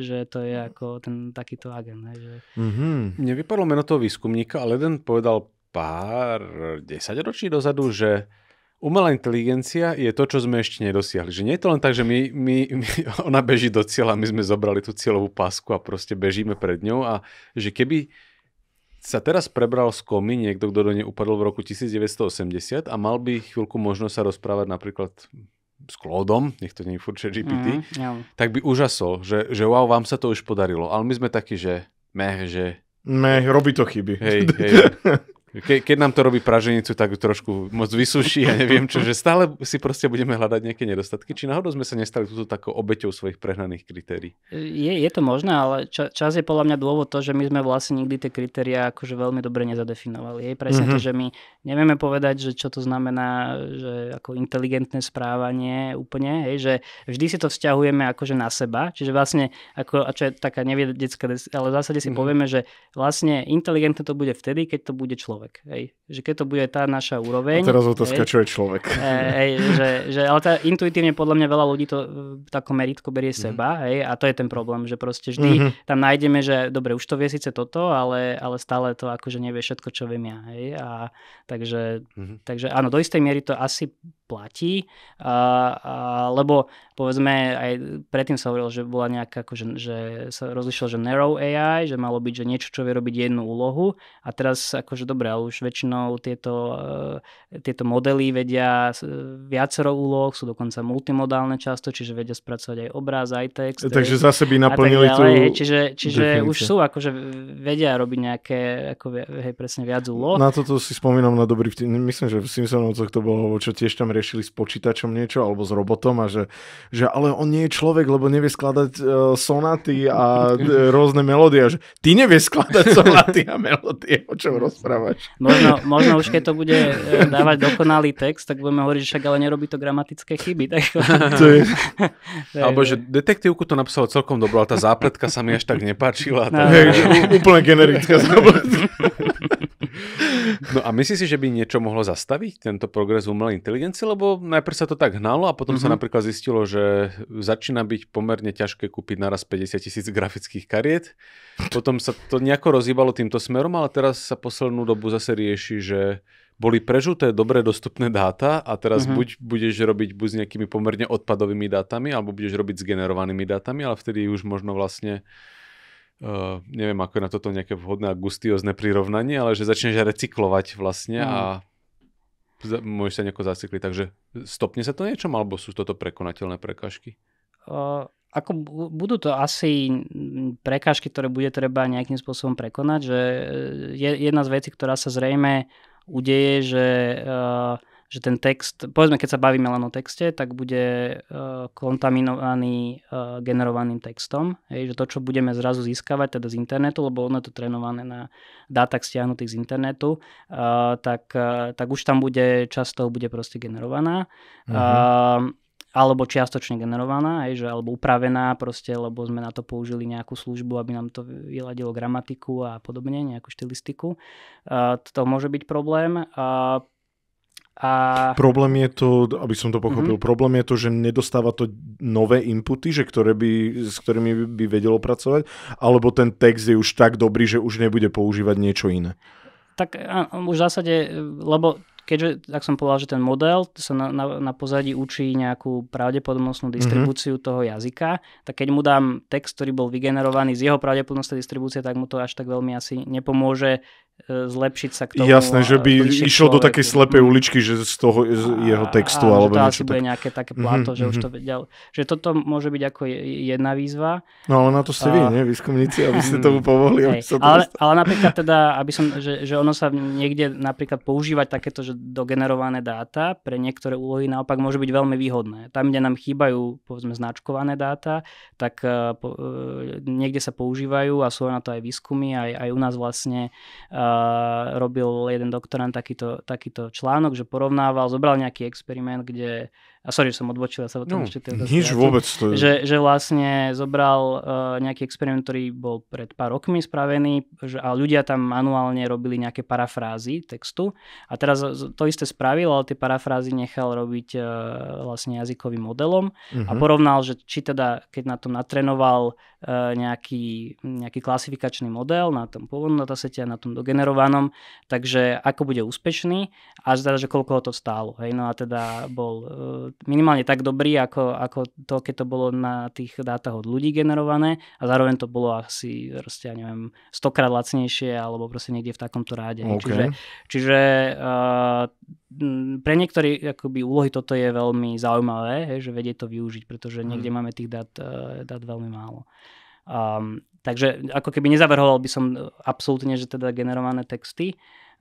že to je ako ten takýto agent. Hej,
že... uh-huh. Mhm. Nevypadlo meno toho výskumníka, ale jeden povedal pár desaťročí dozadu, že umelá inteligencia je to, čo sme ešte nedosiahli. Že nie je to len tak, že my, my, my, ona beží do cieľa, my sme zobrali tú cieľovú pásku a proste bežíme pred ňou a že keby sa teraz prebral z komy niekto, kto do nej upadol v roku 1980 a mal by chvíľku možnosť sa rozprávať napríklad s Klódom, nech to nie je furt GPT, mm, tak by úžasol, že, že wow, vám sa to už podarilo. Ale my sme takí, že meh, že
Meh, robí to chyby. Hej, hej.
Ke, keď nám to robí praženicu, tak trošku moc vysuší a ja neviem čo, že stále si proste budeme hľadať nejaké nedostatky. Či náhodou sme sa nestali túto takou obeťou svojich prehnaných kritérií?
Je, je to možné, ale ča, čas je podľa mňa dôvod to, že my sme vlastne nikdy tie kritériá akože veľmi dobre nezadefinovali. Je presne mm-hmm. to, mhm. že my nevieme povedať, že čo to znamená, že ako inteligentné správanie úplne, hej, že vždy si to vzťahujeme akože na seba, čiže vlastne ako, a čo je taká neviedecká, ale v zásade si mm-hmm. povieme, že vlastne inteligentné to bude vtedy, keď to bude človek človek. Hej. Že keď to bude tá naša úroveň... A teraz otázka, hej, čo je človek. Eh, hej, že, že, ale tá, teda intuitívne podľa mňa veľa ľudí to eh, takom meritko berie mm-hmm. seba hej, a to je ten problém, že proste vždy mm-hmm. tam nájdeme, že dobre, už to vie síce toto, ale, ale stále to akože nevie všetko, čo viem ja. Hej. A, takže, mm-hmm. takže áno, do istej miery to asi platí, a, a, lebo povedzme aj predtým sa hovorilo, že bola nejaká, akože, že sa rozlišilo, že narrow AI, že malo byť, že niečo, čo vie robiť jednu úlohu a teraz akože dobre, ale už väčšinou tieto, e, tieto modely vedia e, viacero úloh, sú dokonca multimodálne často, čiže vedia spracovať aj obraz, aj text. E, takže aj, zase by naplnili tú Čiže, čiže už sú, akože vedia robiť nejaké, ako, hej, presne viac úloh. Na
toto si spomínam na dobrý vtip, myslím, že v Simpsonovcoch to bolo, čo tiež tam riešili s počítačom niečo alebo s robotom a že, že ale on nie je človek, lebo nevie skladať uh, sonaty a e, rôzne melódie. A že ty nevie skladať sonaty a melódie, o čom
rozprávaš. Možno, možno už keď to bude e, dávať dokonalý text, tak budeme hovoriť, že však ale nerobí to gramatické chyby. Tak... To je... Alebo že
detektívku to napísalo celkom dobro, ale tá zápletka sa mi až tak nepáčila. No, tak... Hej, úplne generická zápletka. No a myslíš si, že by niečo mohlo zastaviť tento progres umelej inteligencie? Lebo najprv sa to tak hnalo a potom mm-hmm. sa mhm. napríklad zistilo, že začína byť pomerne ťažké kúpiť naraz 50 tisíc grafických kariet. Potom sa to nejako rozhýbalo týmto smerom, ale teraz sa poslednú dobu zase rieši, že boli prežuté dobre dostupné dáta a teraz mm-hmm. buď budeš robiť buď s nejakými pomerne odpadovými dátami, alebo budeš robiť s generovanými dátami, ale vtedy už možno vlastne Eh, neviem, ako je na toto nejaké vhodné a gustiozne prirovnanie, ale že začneš recyklovať vlastne mm. a mhm. môžeš sa nejako zacykliť. Takže stopne sa to niečom, alebo sú toto prekonateľné prekažky?
Uh, eh, ako budú to asi prekážky, ktoré bude treba nejakým spôsobom prekonať, že eh, jedna z vecí, ktorá sa zrejme udeje, že uh, že ten text, povedzme, keď sa bavíme len o texte, tak bude uh, kontaminovaný uh, generovaným textom. Hej, že to, čo budeme zrazu získavať teda z internetu, lebo ono je to trénované na dátach stiahnutých z internetu, uh, tak, uh, tak už tam bude, časť toho bude proste generovaná. Mhm. Uh, alebo čiastočne generovaná, hej, že, alebo upravená proste, lebo sme na to použili nejakú službu, aby nám to vyladilo gramatiku a podobne, nejakú štilistiku. Uh, to môže byť problém. Uh, a...
Problém je to, aby som to pochopil, mm-hmm. problém je to, že nedostáva to nové inputy, že ktoré by, s ktorými by vedelo pracovať, alebo ten text je už tak dobrý, že už nebude používať niečo iné.
Tak už v zásade, lebo keďže, tak som povedal, že ten model sa na, na, na pozadí učí nejakú pravdepodobnostnú mhm. distribúciu mm-hmm. toho jazyka, tak keď mu dám text, ktorý bol vygenerovaný z jeho pravdepodobnostnej distribúcie, tak mu to až tak veľmi asi nepomôže e, zlepšiť sa k tomu. Jasné, že e, by išiel do takej slepej
mhm. uličky, že z toho z jeho textu a, alebo že to niečo asi tak... bude nejaké také pláto, mm-hmm. že už mhm. to
vedel. Že toto môže byť ako jedna výzva. No ale na to ste a... vy, nie? výskumníci, aby ste tomu pomohli. Hey. Sa ale, ale napríklad teda, aby som, že, že ono sa niekde napríklad používať takéto, že dogenerované dáta pre niektoré úlohy naopak môže byť veľmi výhodné. Tam, kde nám chýbajú povedzme značkované dáta, tak uh, po, e, niekde sa používajú a sú na to aj výskumy. Aj, aj u nás vlastne uh, robil jeden doktorant takýto, takýto článok, že porovnával, zobral nejaký experiment, kde a sorry, že som odbočil, ja sa o tom no, ešte teda Nič ja, vôbec to je. Že, že vlastne zobral uh, nejaký experiment, ktorý bol pred pár rokmi spravený že, a ľudia tam manuálne robili nejaké parafrázy textu a teraz to isté spravil, ale tie parafrázy nechal robiť uh, vlastne jazykovým modelom uh-huh. a mhm. porovnal, že či teda, keď na tom natrenoval uh, nejaký, nejaký klasifikačný model na tom pôvodnom datasete a na tom dogenerovanom, takže ako bude úspešný a zda, teda, že koľko ho to stálo. Hej? No a teda bol uh, minimálne tak dobrý, ako, ako to, keď to bolo na tých dátach od ľudí generované a zároveň to bolo asi, proste, ja neviem, stokrát lacnejšie alebo proste niekde v takomto ráde. Okay. Čiže, čiže uh, pre niektorí akoby, úlohy toto je veľmi zaujímavé, he, že vedieť to využiť, pretože mhm. niekde máme tých dát, uh, dát veľmi málo. Um, takže ako keby nezavrhoval by som absolútne, že teda generované texty.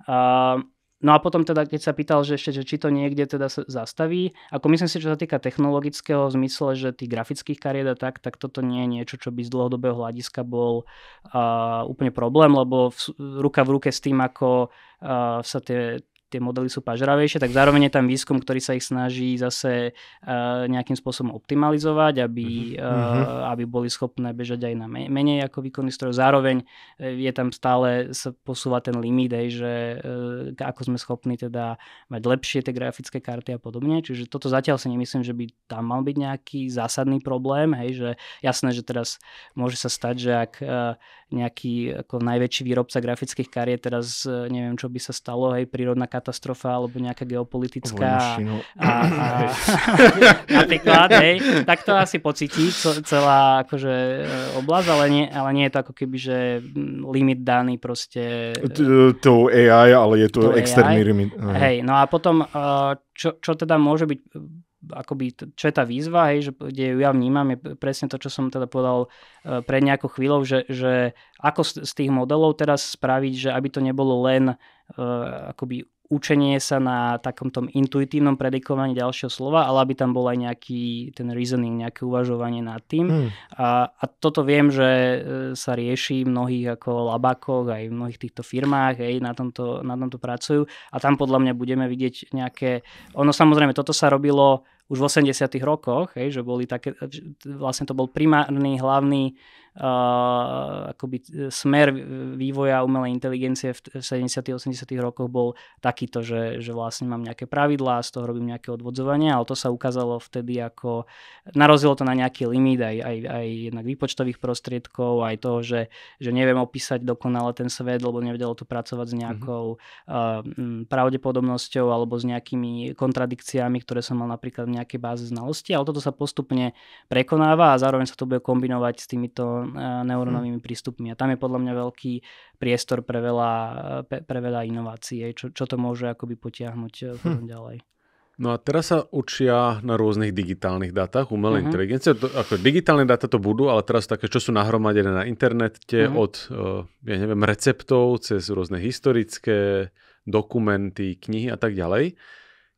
Um, No a potom teda, keď sa pýtal, že ešte, že či to niekde teda sa zastaví, ako myslím si, čo sa týka technologického zmysle, že tých grafických kariet a tak, tak toto nie je niečo, čo by z dlhodobého hľadiska bol uh, úplne problém, lebo v, ruka v ruke s tým, ako uh, sa tie tie modely sú pažravejšie, tak zároveň je tam výskum, ktorý sa ich snaží zase uh, nejakým spôsobom optimalizovať, aby, uh, uh aby boli schopné bežať aj na menej ako výkonný stroj. Zároveň eh, je tam stále sa posúva ten limit, aj, že uh, ako sme schopní teda mať lepšie tie grafické karty a podobne. Čiže toto zatiaľ si nemyslím, že by tam mal byť nejaký zásadný problém, hej, že jasné, že teraz môže sa stať, že ak uh, nejaký ako najväčší výrobca grafických kariet teraz, uh, neviem, čo by sa stalo, hej, prírodná katastrofa alebo nejaká geopolitická a, a, napríklad, hej, tak to asi pocití celá akože e, oblasť, ale nie, ale nie je to ako keby, že mm, limit daný proste... E,
to AI, ale je to, externý limit. Hej,
no a potom, e, čo, čo teda môže byť akoby, čo je tá výzva, hej, že, kde ju ja vnímam, je presne to, čo som teda povedal e, pred nejakou chvíľou, že, že ako z, z tých modelov teraz spraviť, že aby to nebolo len e, akoby učenie sa na takom tom intuitívnom predikovaní ďalšieho slova, ale aby tam bol aj nejaký ten reasoning, nejaké uvažovanie nad tým. Mm. A, a toto viem, že e, sa rieši v mnohých ako labakoch, aj v mnohých týchto firmách, hej, na tomto, na tomto pracujú a tam podľa mňa budeme vidieť nejaké... Ono samozrejme, toto sa robilo už v 80 rokoch, hej, že boli také, vlastne to bol primárny, hlavný uh, akoby eh, smer vývoja umelej inteligencie v 70 80 rokoch bol takýto, že, že vlastne mám nejaké pravidlá, z toho robím nejaké odvodzovanie, ale to sa ukázalo vtedy ako, narozilo to na nejaký limit aj, aj, aj jednak výpočtových prostriedkov, aj toho, že, že neviem opísať dokonale ten svet, lebo nevedelo to pracovať s mhm. nejakou mm-hmm. uh, pravdepodobnosťou alebo s nejakými kontradikciami, ktoré som mal napríklad v nejakej báze znalosti, ale toto sa postupne prekonáva a zároveň sa to bude kombinovať s týmito e, neurónovými mhm. prístupmi. A tam je podľa mňa veľký priestor pre veľa, e, pre veľa inovácií, čo, čo to môže akoby potiahnuť e, hm. ďalej.
No a teraz sa učia na rôznych digitálnych dátach, umelé uh-huh. Mhm. inteligencie. To, ako digitálne dáta to budú, ale teraz také, čo sú nahromadené na internete uh-huh. od, ja neviem, receptov cez rôzne historické dokumenty, knihy a tak ďalej.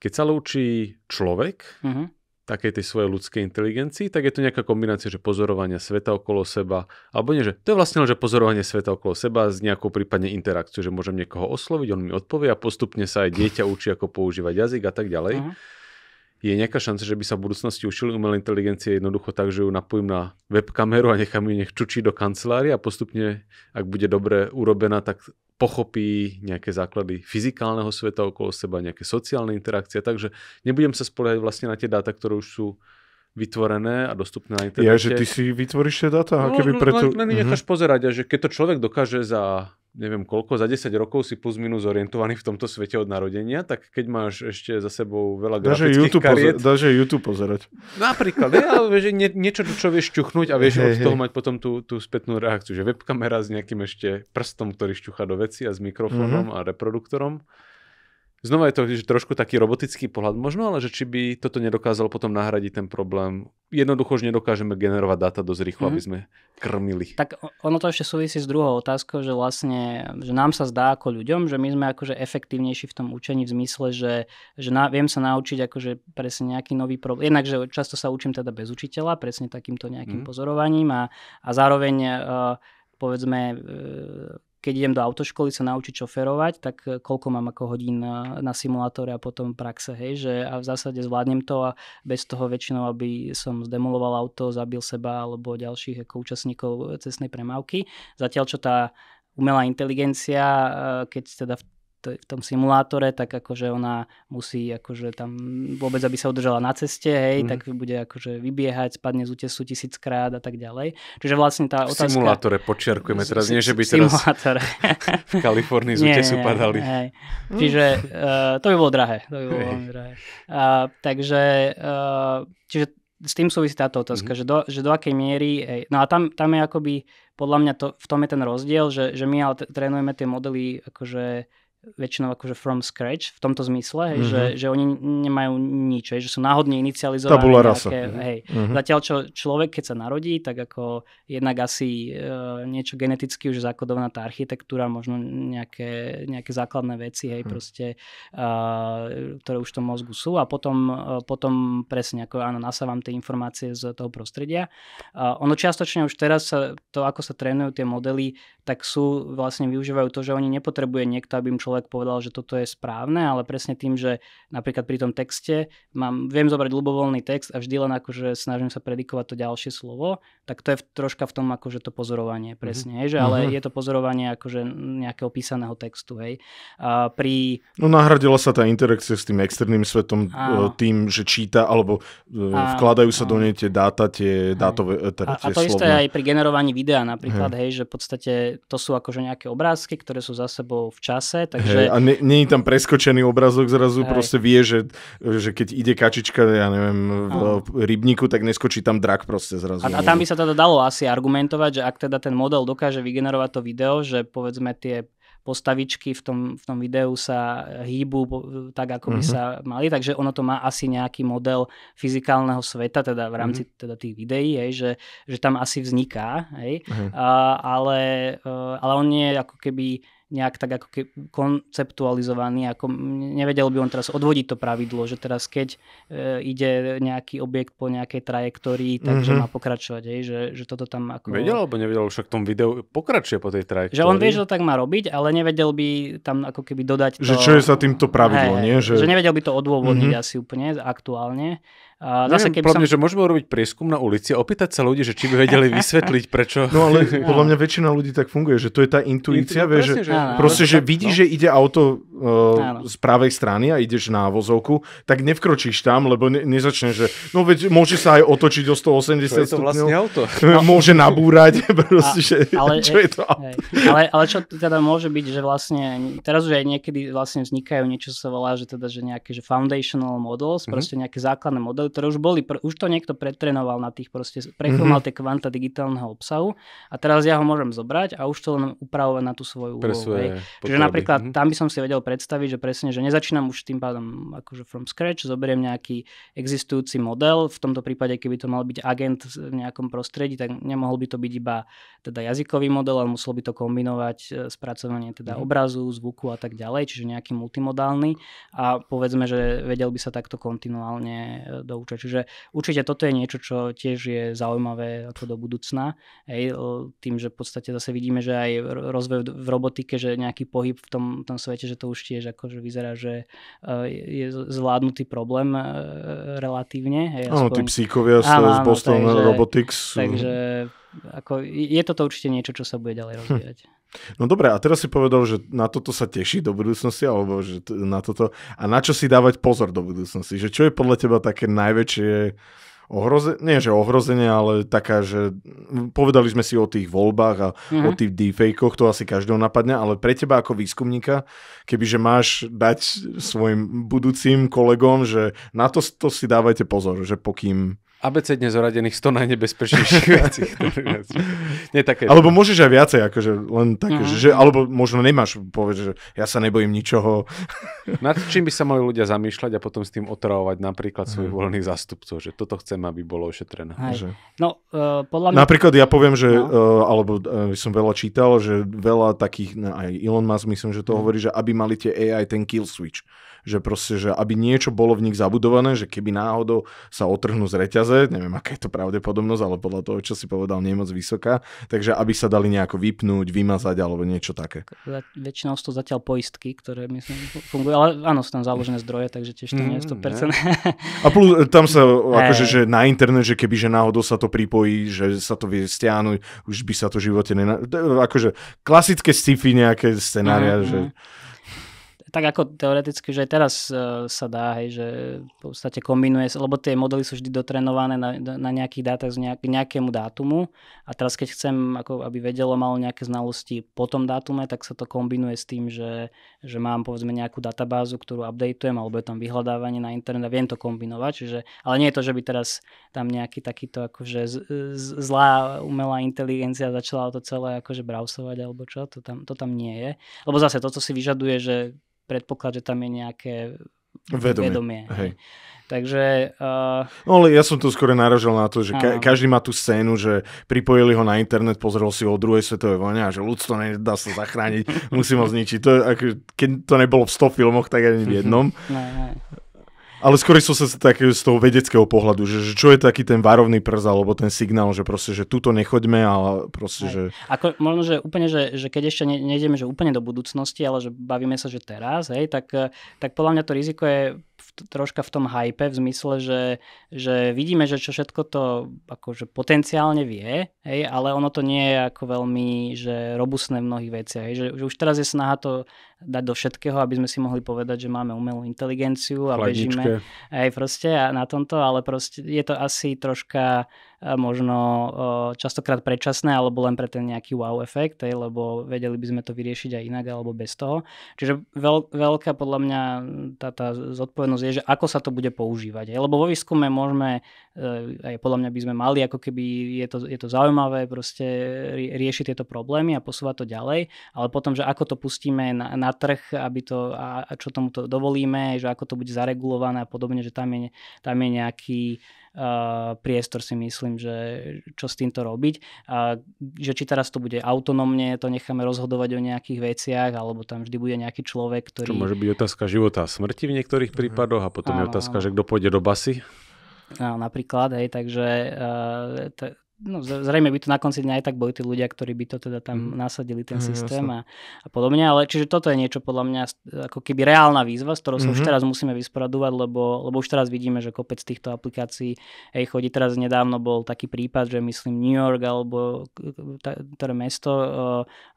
Keď sa lúči človek, uh-huh. takej tej svojej ľudskej inteligencii, tak je to nejaká kombinácia, že pozorovania sveta okolo seba, alebo nie, že to je vlastne len, že pozorovanie sveta okolo seba s nejakou prípadne interakciou, že môžem niekoho osloviť, on mi odpovie a postupne sa aj dieťa učí, ako používať jazyk a tak ďalej. Uh-huh. Je nejaká šanca, že by sa v budúcnosti učili umelé inteligencie jednoducho tak, že ju napojím na webkameru a nechám ju nech čučí do kancelárie a postupne, ak bude dobre urobená, tak pochopí nejaké základy fyzikálneho sveta okolo seba, nejaké sociálne interakcie, takže nebudem sa spoliehať vlastne na tie dáta, ktoré už sú vytvorené a dostupné na internete. Ja, že ty si
vytvoríš tie dáta? No, keby no, preto... len, len ideš mhm. pozerať,
a že keď to človek dokáže za neviem koľko, za 10 rokov si plus minus orientovaný v tomto svete od narodenia, tak keď máš ešte za sebou veľa grafických dáže YouTube kariet... Pozera-
dáže YouTube pozerať. Napríklad, ne, ale
vieš, nie, niečo, čo
vieš čuchnúť
a vieš hey, od toho hey. mať potom tú, tú spätnú reakciu, že webkamera s nejakým ešte prstom, ktorý šťucha do veci a s mikrofónom mm-hmm. a reproduktorom. Znova je to že trošku taký robotický pohľad možno, ale že či by toto nedokázalo potom nahradiť ten problém. Jednoducho už nedokážeme generovať dáta dosť rýchlo, mm-hmm. aby mhm. sme krmili. Tak
ono to ešte súvisí s druhou otázkou, že vlastne že nám sa zdá ako ľuďom, že my sme akože efektívnejší v tom učení v zmysle, že, že na, viem sa naučiť akože presne nejaký nový problém. Jednak, že často sa učím teda bez učiteľa, presne takýmto nejakým mm-hmm. pozorovaním a, a zároveň uh, povedzme eh, keď idem do autoškoly sa naučiť šoferovať, tak eh, koľko mám ako hodín na, na simulátore a potom praxe, hej, že a v zásade zvládnem to a bez toho väčšinou, aby som zdemoloval auto, zabil seba alebo ďalších ako účastníkov eh, cestnej premávky. Zatiaľ, čo tá umelá inteligencia, eh, keď teda v v tom simulátore, tak akože ona musí akože tam vôbec, aby sa udržala na ceste, hej, mm. hmm tak bude akože vybiehať, spadne z útesu tisíckrát a tak ďalej. Čiže vlastne tá otázka... V simulátore, počiarkujeme teraz, nie že by teraz
v Kalifornii z útesu padali. Hej.
Čiže uh, to by bolo drahé. To by bolo hey. drahé. Uh, takže uh, čiže s tým súvisí táto otázka, mm-hmm. že, do, že do akej miery... Hej, no a tam, tam je akoby, podľa mňa to, v tom je ten rozdiel, že, že my ale trénujeme tie modely akože väčšinou akože from scratch v tomto zmysle, hej, mm-hmm. že, mhm. že oni nemajú nič, hej, že sú náhodne inicializované. Tabula rasa. Hej. Mm-hmm. Zatiaľ, čo človek, keď sa narodí, tak ako jednak asi e, niečo geneticky už zakodovaná tá architektúra, možno nejaké, nejaké základné veci, hej, mm-hmm. proste, e, ktoré už v tom mozgu sú a potom, e, potom presne, ako áno, nasávam tie informácie z toho prostredia. E, ono čiastočne už teraz sa, to, ako sa trénujú tie modely, tak sú, vlastne využívajú to, že oni nepotrebuje niekto, aby im človek človek povedal, že toto je správne, ale presne tým, že napríklad pri tom texte mám, viem zobrať ľubovoľný text a vždy len akože snažím sa predikovať to ďalšie slovo, tak to je v, troška v tom akože to pozorovanie, mhm. presne, mm-hmm. že ale mm-hmm. je to pozorovanie akože nejakého písaného textu, hej. A pri...
No nahradila sa tá interakcia s tým externým svetom áno. E, tým, že číta, alebo e, áno, vkladajú sa áno. do nej tie dáta, tie dátové, e, teda a, tie a to isté aj
pri generovaní videa napríklad, hej, hej že v podstate to sú akože nejaké obrázky, ktoré sú za sebou v čase, Hey, že... A
není tam preskočený obrazok zrazu, hey. proste vie, že, že keď ide kačička, ja neviem, v uh-huh. rybníku, tak neskočí tam drak proste zrazu. A, a tam
by sa teda dalo asi argumentovať, že ak teda ten model dokáže vygenerovať to video, že povedzme tie postavičky v tom, v tom videu sa hýbu tak, ako by uh-huh. sa mali, takže ono to má asi nejaký model fyzikálneho sveta, teda v rámci uh-huh. teda tých videí, hej, že, že tam asi vzniká, hej, Uh-huh. a, ale, e, ale on nie je ako keby nejak tak ako ke- konceptualizovaný, ako nevedel by on teraz odvodiť to pravidlo, že teraz keď e, ide nejaký objekt po nejakej trajektórii, takže mm-hmm. má pokračovať, hej, že, že toto tam ako... Vedel
alebo nevedel, však v tom videu pokračuje po tej trajektórii. Že on vie, že to
tak má robiť, ale nevedel by tam ako keby dodať to... Že čo je sa týmto pravidlo, hej, nie? Že... že nevedel by to odôvodniť mm-hmm. asi úplne aktuálne, a Neviem, zase, podľa som... mňa, že
môžeme urobiť prieskum na ulici a opýtať sa ľudí, že či by vedeli vysvetliť, prečo... No ale podľa
mňa väčšina ľudí tak funguje, že to je tá intuícia, Intu... že, že... Áno, proste, že vidíš, no. že ide auto uh, z pravej strany a ideš na vozovku, tak nevkročíš tam, lebo ne, nezačneš, že no veď môže sa aj otočiť o 180 stupňov. je to vlastne auto. Môže nabúrať, proste, že, ale, čo je to auto.
Hej, ale, ale čo teda môže byť, že vlastne teraz už aj niekedy vlastne vznikajú niečo, sa volá, že teda, že nejaké že foundational models, mm-hmm. proste nejaké základné modely, ktoré už boli, už to niekto pretrenoval na tých proste, Prechomal mm-hmm. tie kvanta digitálneho obsahu a teraz ja ho môžem zobrať a už to len upravovať na tú svoju úlohu. Čiže napríklad mm-hmm. tam by som si vedel predstaviť, že presne, že nezačínam už tým pádom akože from scratch, zoberiem nejaký existujúci model, v tomto prípade keby to mal byť agent v nejakom prostredí, tak nemohol by to byť iba teda jazykový model, ale muselo by to kombinovať e, spracovanie teda mm-hmm. obrazu, zvuku a tak ďalej, čiže nejaký multimodálny a povedzme, že vedel by sa takto kontinuálne e, do učia. Čiže určite toto je niečo, čo tiež je zaujímavé ako do budúcna. Hej, tým, že v podstate zase vidíme, že aj rozvoj v robotike, že nejaký pohyb v tom, tom svete, že to už tiež akože vyzerá, že e, je zvládnutý problém e, relatívne. Hej, aspoň... Áno, tí psíkovia áno, z Boston takže, Robotics. Takže ako, je toto určite niečo, čo sa bude ďalej rozvíjať. Hm.
No dobre, a teraz si povedal, že na toto sa teší do budúcnosti, alebo že na toto... A na čo si dávať pozor do budúcnosti? Že čo je podľa teba také najväčšie ohrozenie, nie že ohrozenie, ale taká, že povedali sme si o tých voľbách a mm-hmm. o mhm. tých deepfakeoch, to asi každého napadne, ale pre teba ako výskumníka, kebyže máš dať svojim budúcim kolegom, že na to, to si dávajte pozor, že pokým
ABC dnes zoradených 100 najnebezpečnejších vecí. Nie, také, alebo môžeš
aj viacej, akože len tak, mm-hmm. že, alebo možno nemáš povedať, že ja sa nebojím
ničoho. Nad čím by sa mali ľudia zamýšľať a potom s tým otravovať napríklad svojich mhm. voľných zástupcov, že toto chcem, aby bolo ošetrené. Že...
No, uh, podľa mňa... Napríklad
ja poviem, že, no. uh, alebo uh, som veľa čítal, že veľa takých, no, aj Elon Musk myslím, že to mm. hovorí, že aby mali tie AI ten kill switch že proste, že aby niečo bolo v nich zabudované, že keby náhodou sa otrhnú z reťaze, neviem, aká je to pravdepodobnosť, ale podľa toho, čo si povedal, nie je moc vysoká, takže aby sa dali nejako vypnúť, vymazať alebo niečo také.
Väčšinou sú to zatiaľ poistky, ktoré myslím fungujú, ale áno, sú tam založené zdroje, takže tiež to nie je 100%. Mm, ne. A plus e, tam sa akože, že
na internet, že keby že náhodou sa to pripojí, že sa to vie stiahnuť, už by sa to v živote nena... E, akože klasické sci-fi nejaké scenária, mm, že... Mm
tak ako teoreticky, že aj teraz uh, sa dá, hej, že v podstate kombinuje, lebo tie modely sú vždy dotrenované na, na nejakých dátach z nejak, nejakému dátumu a teraz keď chcem, ako aby vedelo, malo nejaké znalosti po tom dátume, tak sa to kombinuje s tým, že, že mám povedzme nejakú databázu, ktorú updateujem, alebo je tam vyhľadávanie na internet a viem to kombinovať, čiže, ale nie je to, že by teraz tam nejaký takýto akože z, z, zlá umelá inteligencia začala to celé akože browsovať alebo čo, to tam, to tam nie je. Lebo zase to, co si vyžaduje, že predpoklad, že tam je nejaké vedomie. vedomie. Hej. Takže... Uh...
No ale ja som tu skôr naražal na to, že ka- každý má tú scénu, že pripojili ho na internet, pozrel si ho o druhej svetovej vojne a že ľudstvo nedá sa zachrániť, musím ho zničiť. To, ak, keď to nebolo v 100 filmoch, tak ani v jednom. No, no. Ale skôr som sa tak z toho vedeckého pohľadu, že, že čo je taký ten varovný prz alebo ten signál, že proste, že tuto nechoďme a proste, Aj. že...
Ako, možno, že úplne, že, že keď ešte ne, nejdeme že úplne do budúcnosti, ale že bavíme sa, že teraz, hej, tak, tak podľa mňa to riziko je v, troška v tom hype, v zmysle, že, že vidíme, že čo všetko to akože potenciálne vie, hej, ale ono to nie je ako veľmi že robustné v mnohých veciach. Hej, že, že už teraz je snaha to dať do všetkého, aby sme si mohli povedať, že máme umelú inteligenciu a bežíme aj proste na tomto, ale proste je to asi troška e, možno e, častokrát predčasné alebo len pre ten nejaký wow efekt, lebo vedeli by sme to vyriešiť aj inak alebo bez toho. Čiže veľ, veľká podľa mňa tá, tá zodpovednosť je, že ako sa to bude používať. lebo vo výskume môžeme, e, aj podľa mňa by sme mali, ako keby je to, je to zaujímavé proste riešiť tieto problémy a posúvať to ďalej, ale potom, že ako to pustíme na, na na trh, aby to, a, a čo tomu to dovolíme, že ako to bude zaregulované a podobne, že tam je, tam je nejaký uh, priestor si myslím, že čo s týmto robiť. A, že či teraz to bude autonómne, to necháme rozhodovať o nejakých veciach, alebo tam vždy bude nejaký človek, ktorý... Čo môže
byť otázka života a smrti v niektorých mhm. prípadoch a potom a... je otázka, že kto pôjde do basy.
No, napríklad, hej, takže uh, t- no, zrejme by to na konci dňa aj tak boli tí ľudia, ktorí by to teda tam mm. nasadili ten mm, systém a, a podobne, ale čiže toto je niečo podľa mňa ako keby reálna výzva, s ktorou sa mm-hmm. už mhm. teraz musíme vysporadovať, lebo, lebo už teraz vidíme, že kopec týchto aplikácií ej, chodí. Teraz nedávno bol taký prípad, že myslím New York alebo ktoré mesto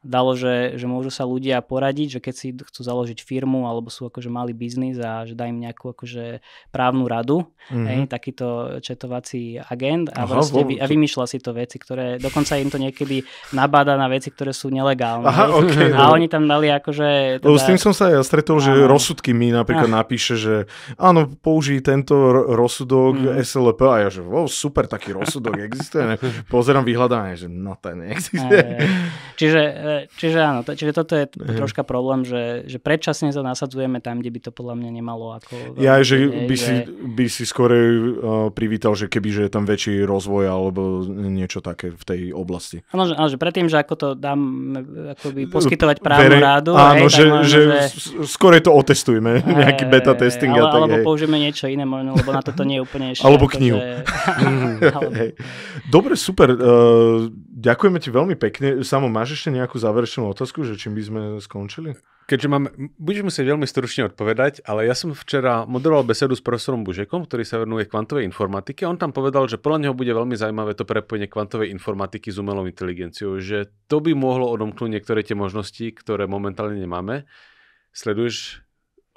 dalo, že, že môžu sa ľudia poradiť, že keď si chcú založiť firmu alebo sú akože malý biznis a že dá im nejakú akože právnu radu, mm-hmm. ej, mhm. takýto četovací agent a, Aha, vlastne, a vymýšľa si si to veci, ktoré, dokonca im to niekedy nabáda na veci, ktoré sú nelegálne. Aha, okay, a no. oni tam dali akože... Teda... Lebo s tým som
sa ja stretol, áno. že rozsudky mi napríklad áno. napíše, že áno, použij tento rozsudok mm. SLP a ja že wow, super, taký rozsudok existuje. Ne? Pozerám vyhľadanie, že no to neexistuje. Aj, aj.
Čiže, e, čiže áno, to, čiže toto je aj. troška problém, že, že predčasne sa nasadzujeme tam, kde by to podľa mňa nemalo. Ako ja, že by, že... Si,
by si skôr uh, e, privítal, že keby že je tam väčší rozvoj alebo niečo také v tej oblasti.
Ano, že, ano, že predtým, že ako to dám akoby poskytovať právnu Vere, rádu. Áno, hej, že, možno, že, že
skôr to otestujeme, hej, nejaký beta testing. Ale, a tak, alebo hej.
použijeme niečo iné možno, lebo na toto nie je úplne ešte. Alebo knihu. Že... Hej.
Dobre, super. Uh, ďakujeme ti veľmi pekne. Samo, máš ešte nejakú záverečnú otázku, že čím by sme skončili? Keďže mám, budeš
musieť veľmi stručne odpovedať, ale ja som včera moderoval besedu s profesorom Bužekom, ktorý sa venuje kvantovej informatike. On tam povedal, že podľa neho bude veľmi zaujímavé to prepojenie kvantovej informatiky s umelou inteligenciou, že to by mohlo odomknúť niektoré tie možnosti, ktoré momentálne nemáme. Sleduješ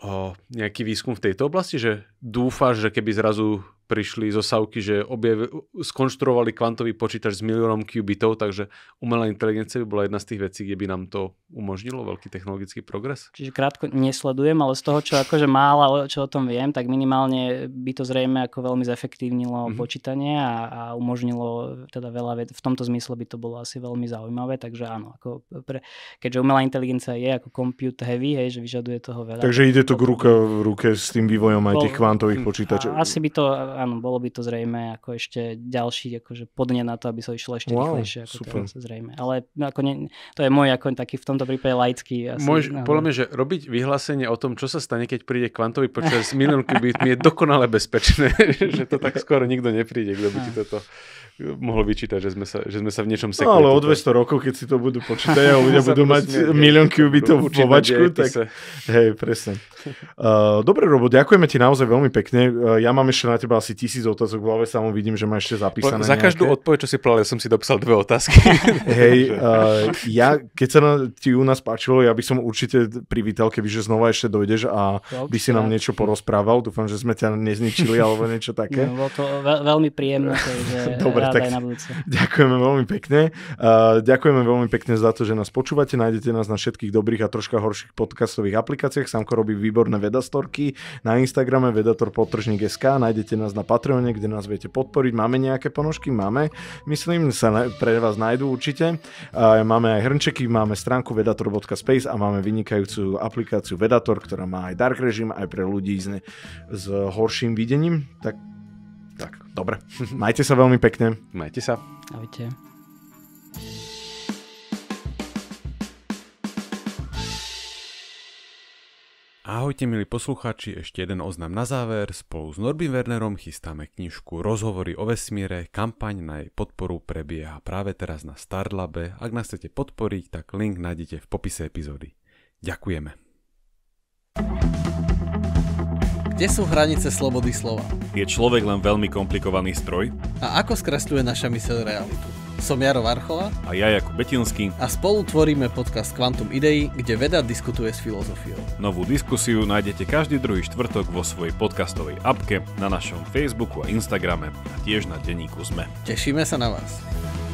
o nejaký výskum v tejto oblasti, že dúfaš, že keby zrazu prišli zo savky, že objav, skonštruovali kvantový počítač s miliónom qubitov, takže umelá inteligencia by bola jedna z tých vecí, kde by nám to umožnilo veľký technologický progres.
Čiže krátko nesledujem, ale z toho, čo akože mála, čo o tom viem, tak minimálne by to zrejme ako veľmi zefektívnilo mm-hmm. počítanie a, a umožnilo teda veľa vec. V tomto zmysle by to bolo asi veľmi zaujímavé, takže áno, ako pre, keďže umelá inteligencia je ako compute heavy, hej, že vyžaduje toho veľa. Takže ide to
k ruka v ruke s tým vývojom aj tých kvantových mhm. počítačov.
Asi by to áno, bolo by to zrejme ako ešte ďalší akože podne na to, aby sa so išlo ešte wow, rýchlejšie. Ako super. Teraz, zrejme. Ale no, ako ne, to je môj ako taký v tomto prípade laický. Asi, Môž, no, podľa mňa,
že robiť vyhlásenie o tom, čo sa stane, keď príde kvantový počet s milión kubitmi je dokonale bezpečné, že to tak skoro nikto nepríde, kto by ti toto mohol vyčítať, že sme sa, že sme sa v niečom sekli. No ale o 200
rokov, keď si to budú počítať a ľudia budú mať milión kubitov v povačku, tak hej, presne. Uh, eh, dobre, Robo, ďakujeme ti naozaj veľmi pekne. Uh, ja mám ešte na teba asi tisíc otázok v hlave, samom vidím, že ma ešte zapísané Za každú nejaké.
odpoveď, čo si plal, ja som si dopísal dve otázky. Hej,
uh, ja, keď sa na, ti u nás páčilo, ja by som určite privítal, keby že znova ešte dojdeš a Dobre. by si nám niečo porozprával. Dúfam, že sme ťa nezničili alebo niečo také.
No, bolo to ve- veľmi príjemné. Dobre, tak na budúce.
ďakujeme veľmi pekne. Uh, ďakujeme veľmi pekne za to, že nás počúvate. Nájdete nás na všetkých dobrých a troška horších podcastových aplikáciách. Samko robí výborné vedastorky na Instagrame vedator Nájdete nás na Patreone, kde nás viete podporiť. Máme nejaké ponožky? Máme. Myslím, sa pre vás nájdú určite. Máme aj hrnčeky, máme stránku vedator.space a máme vynikajúcu aplikáciu Vedator, ktorá má aj dark režim, aj pre ľudí s, s horším videním. Tak, tak, dobre. Majte sa veľmi pekne. Majte sa.
Ahojte. Ahojte milí poslucháči, ešte jeden oznam na záver. Spolu s Norbim Wernerom chystáme knižku Rozhovory o vesmíre. Kampaň na jej podporu prebieha práve teraz na Starlabe. Ak nás chcete podporiť, tak link nájdete v popise epizódy. Ďakujeme. Kde sú hranice slobody slova? Je človek len veľmi komplikovaný stroj? A ako skresľuje naša myseľ realitu? Som Jaro Varchola. A ja Jakub Betinský. A spolu tvoríme podcast Quantum Idei, kde veda diskutuje s filozofiou. Novú diskusiu nájdete každý druhý štvrtok vo svojej podcastovej apke, na našom Facebooku a Instagrame a tiež na denníku ZME. Tešíme sa na vás.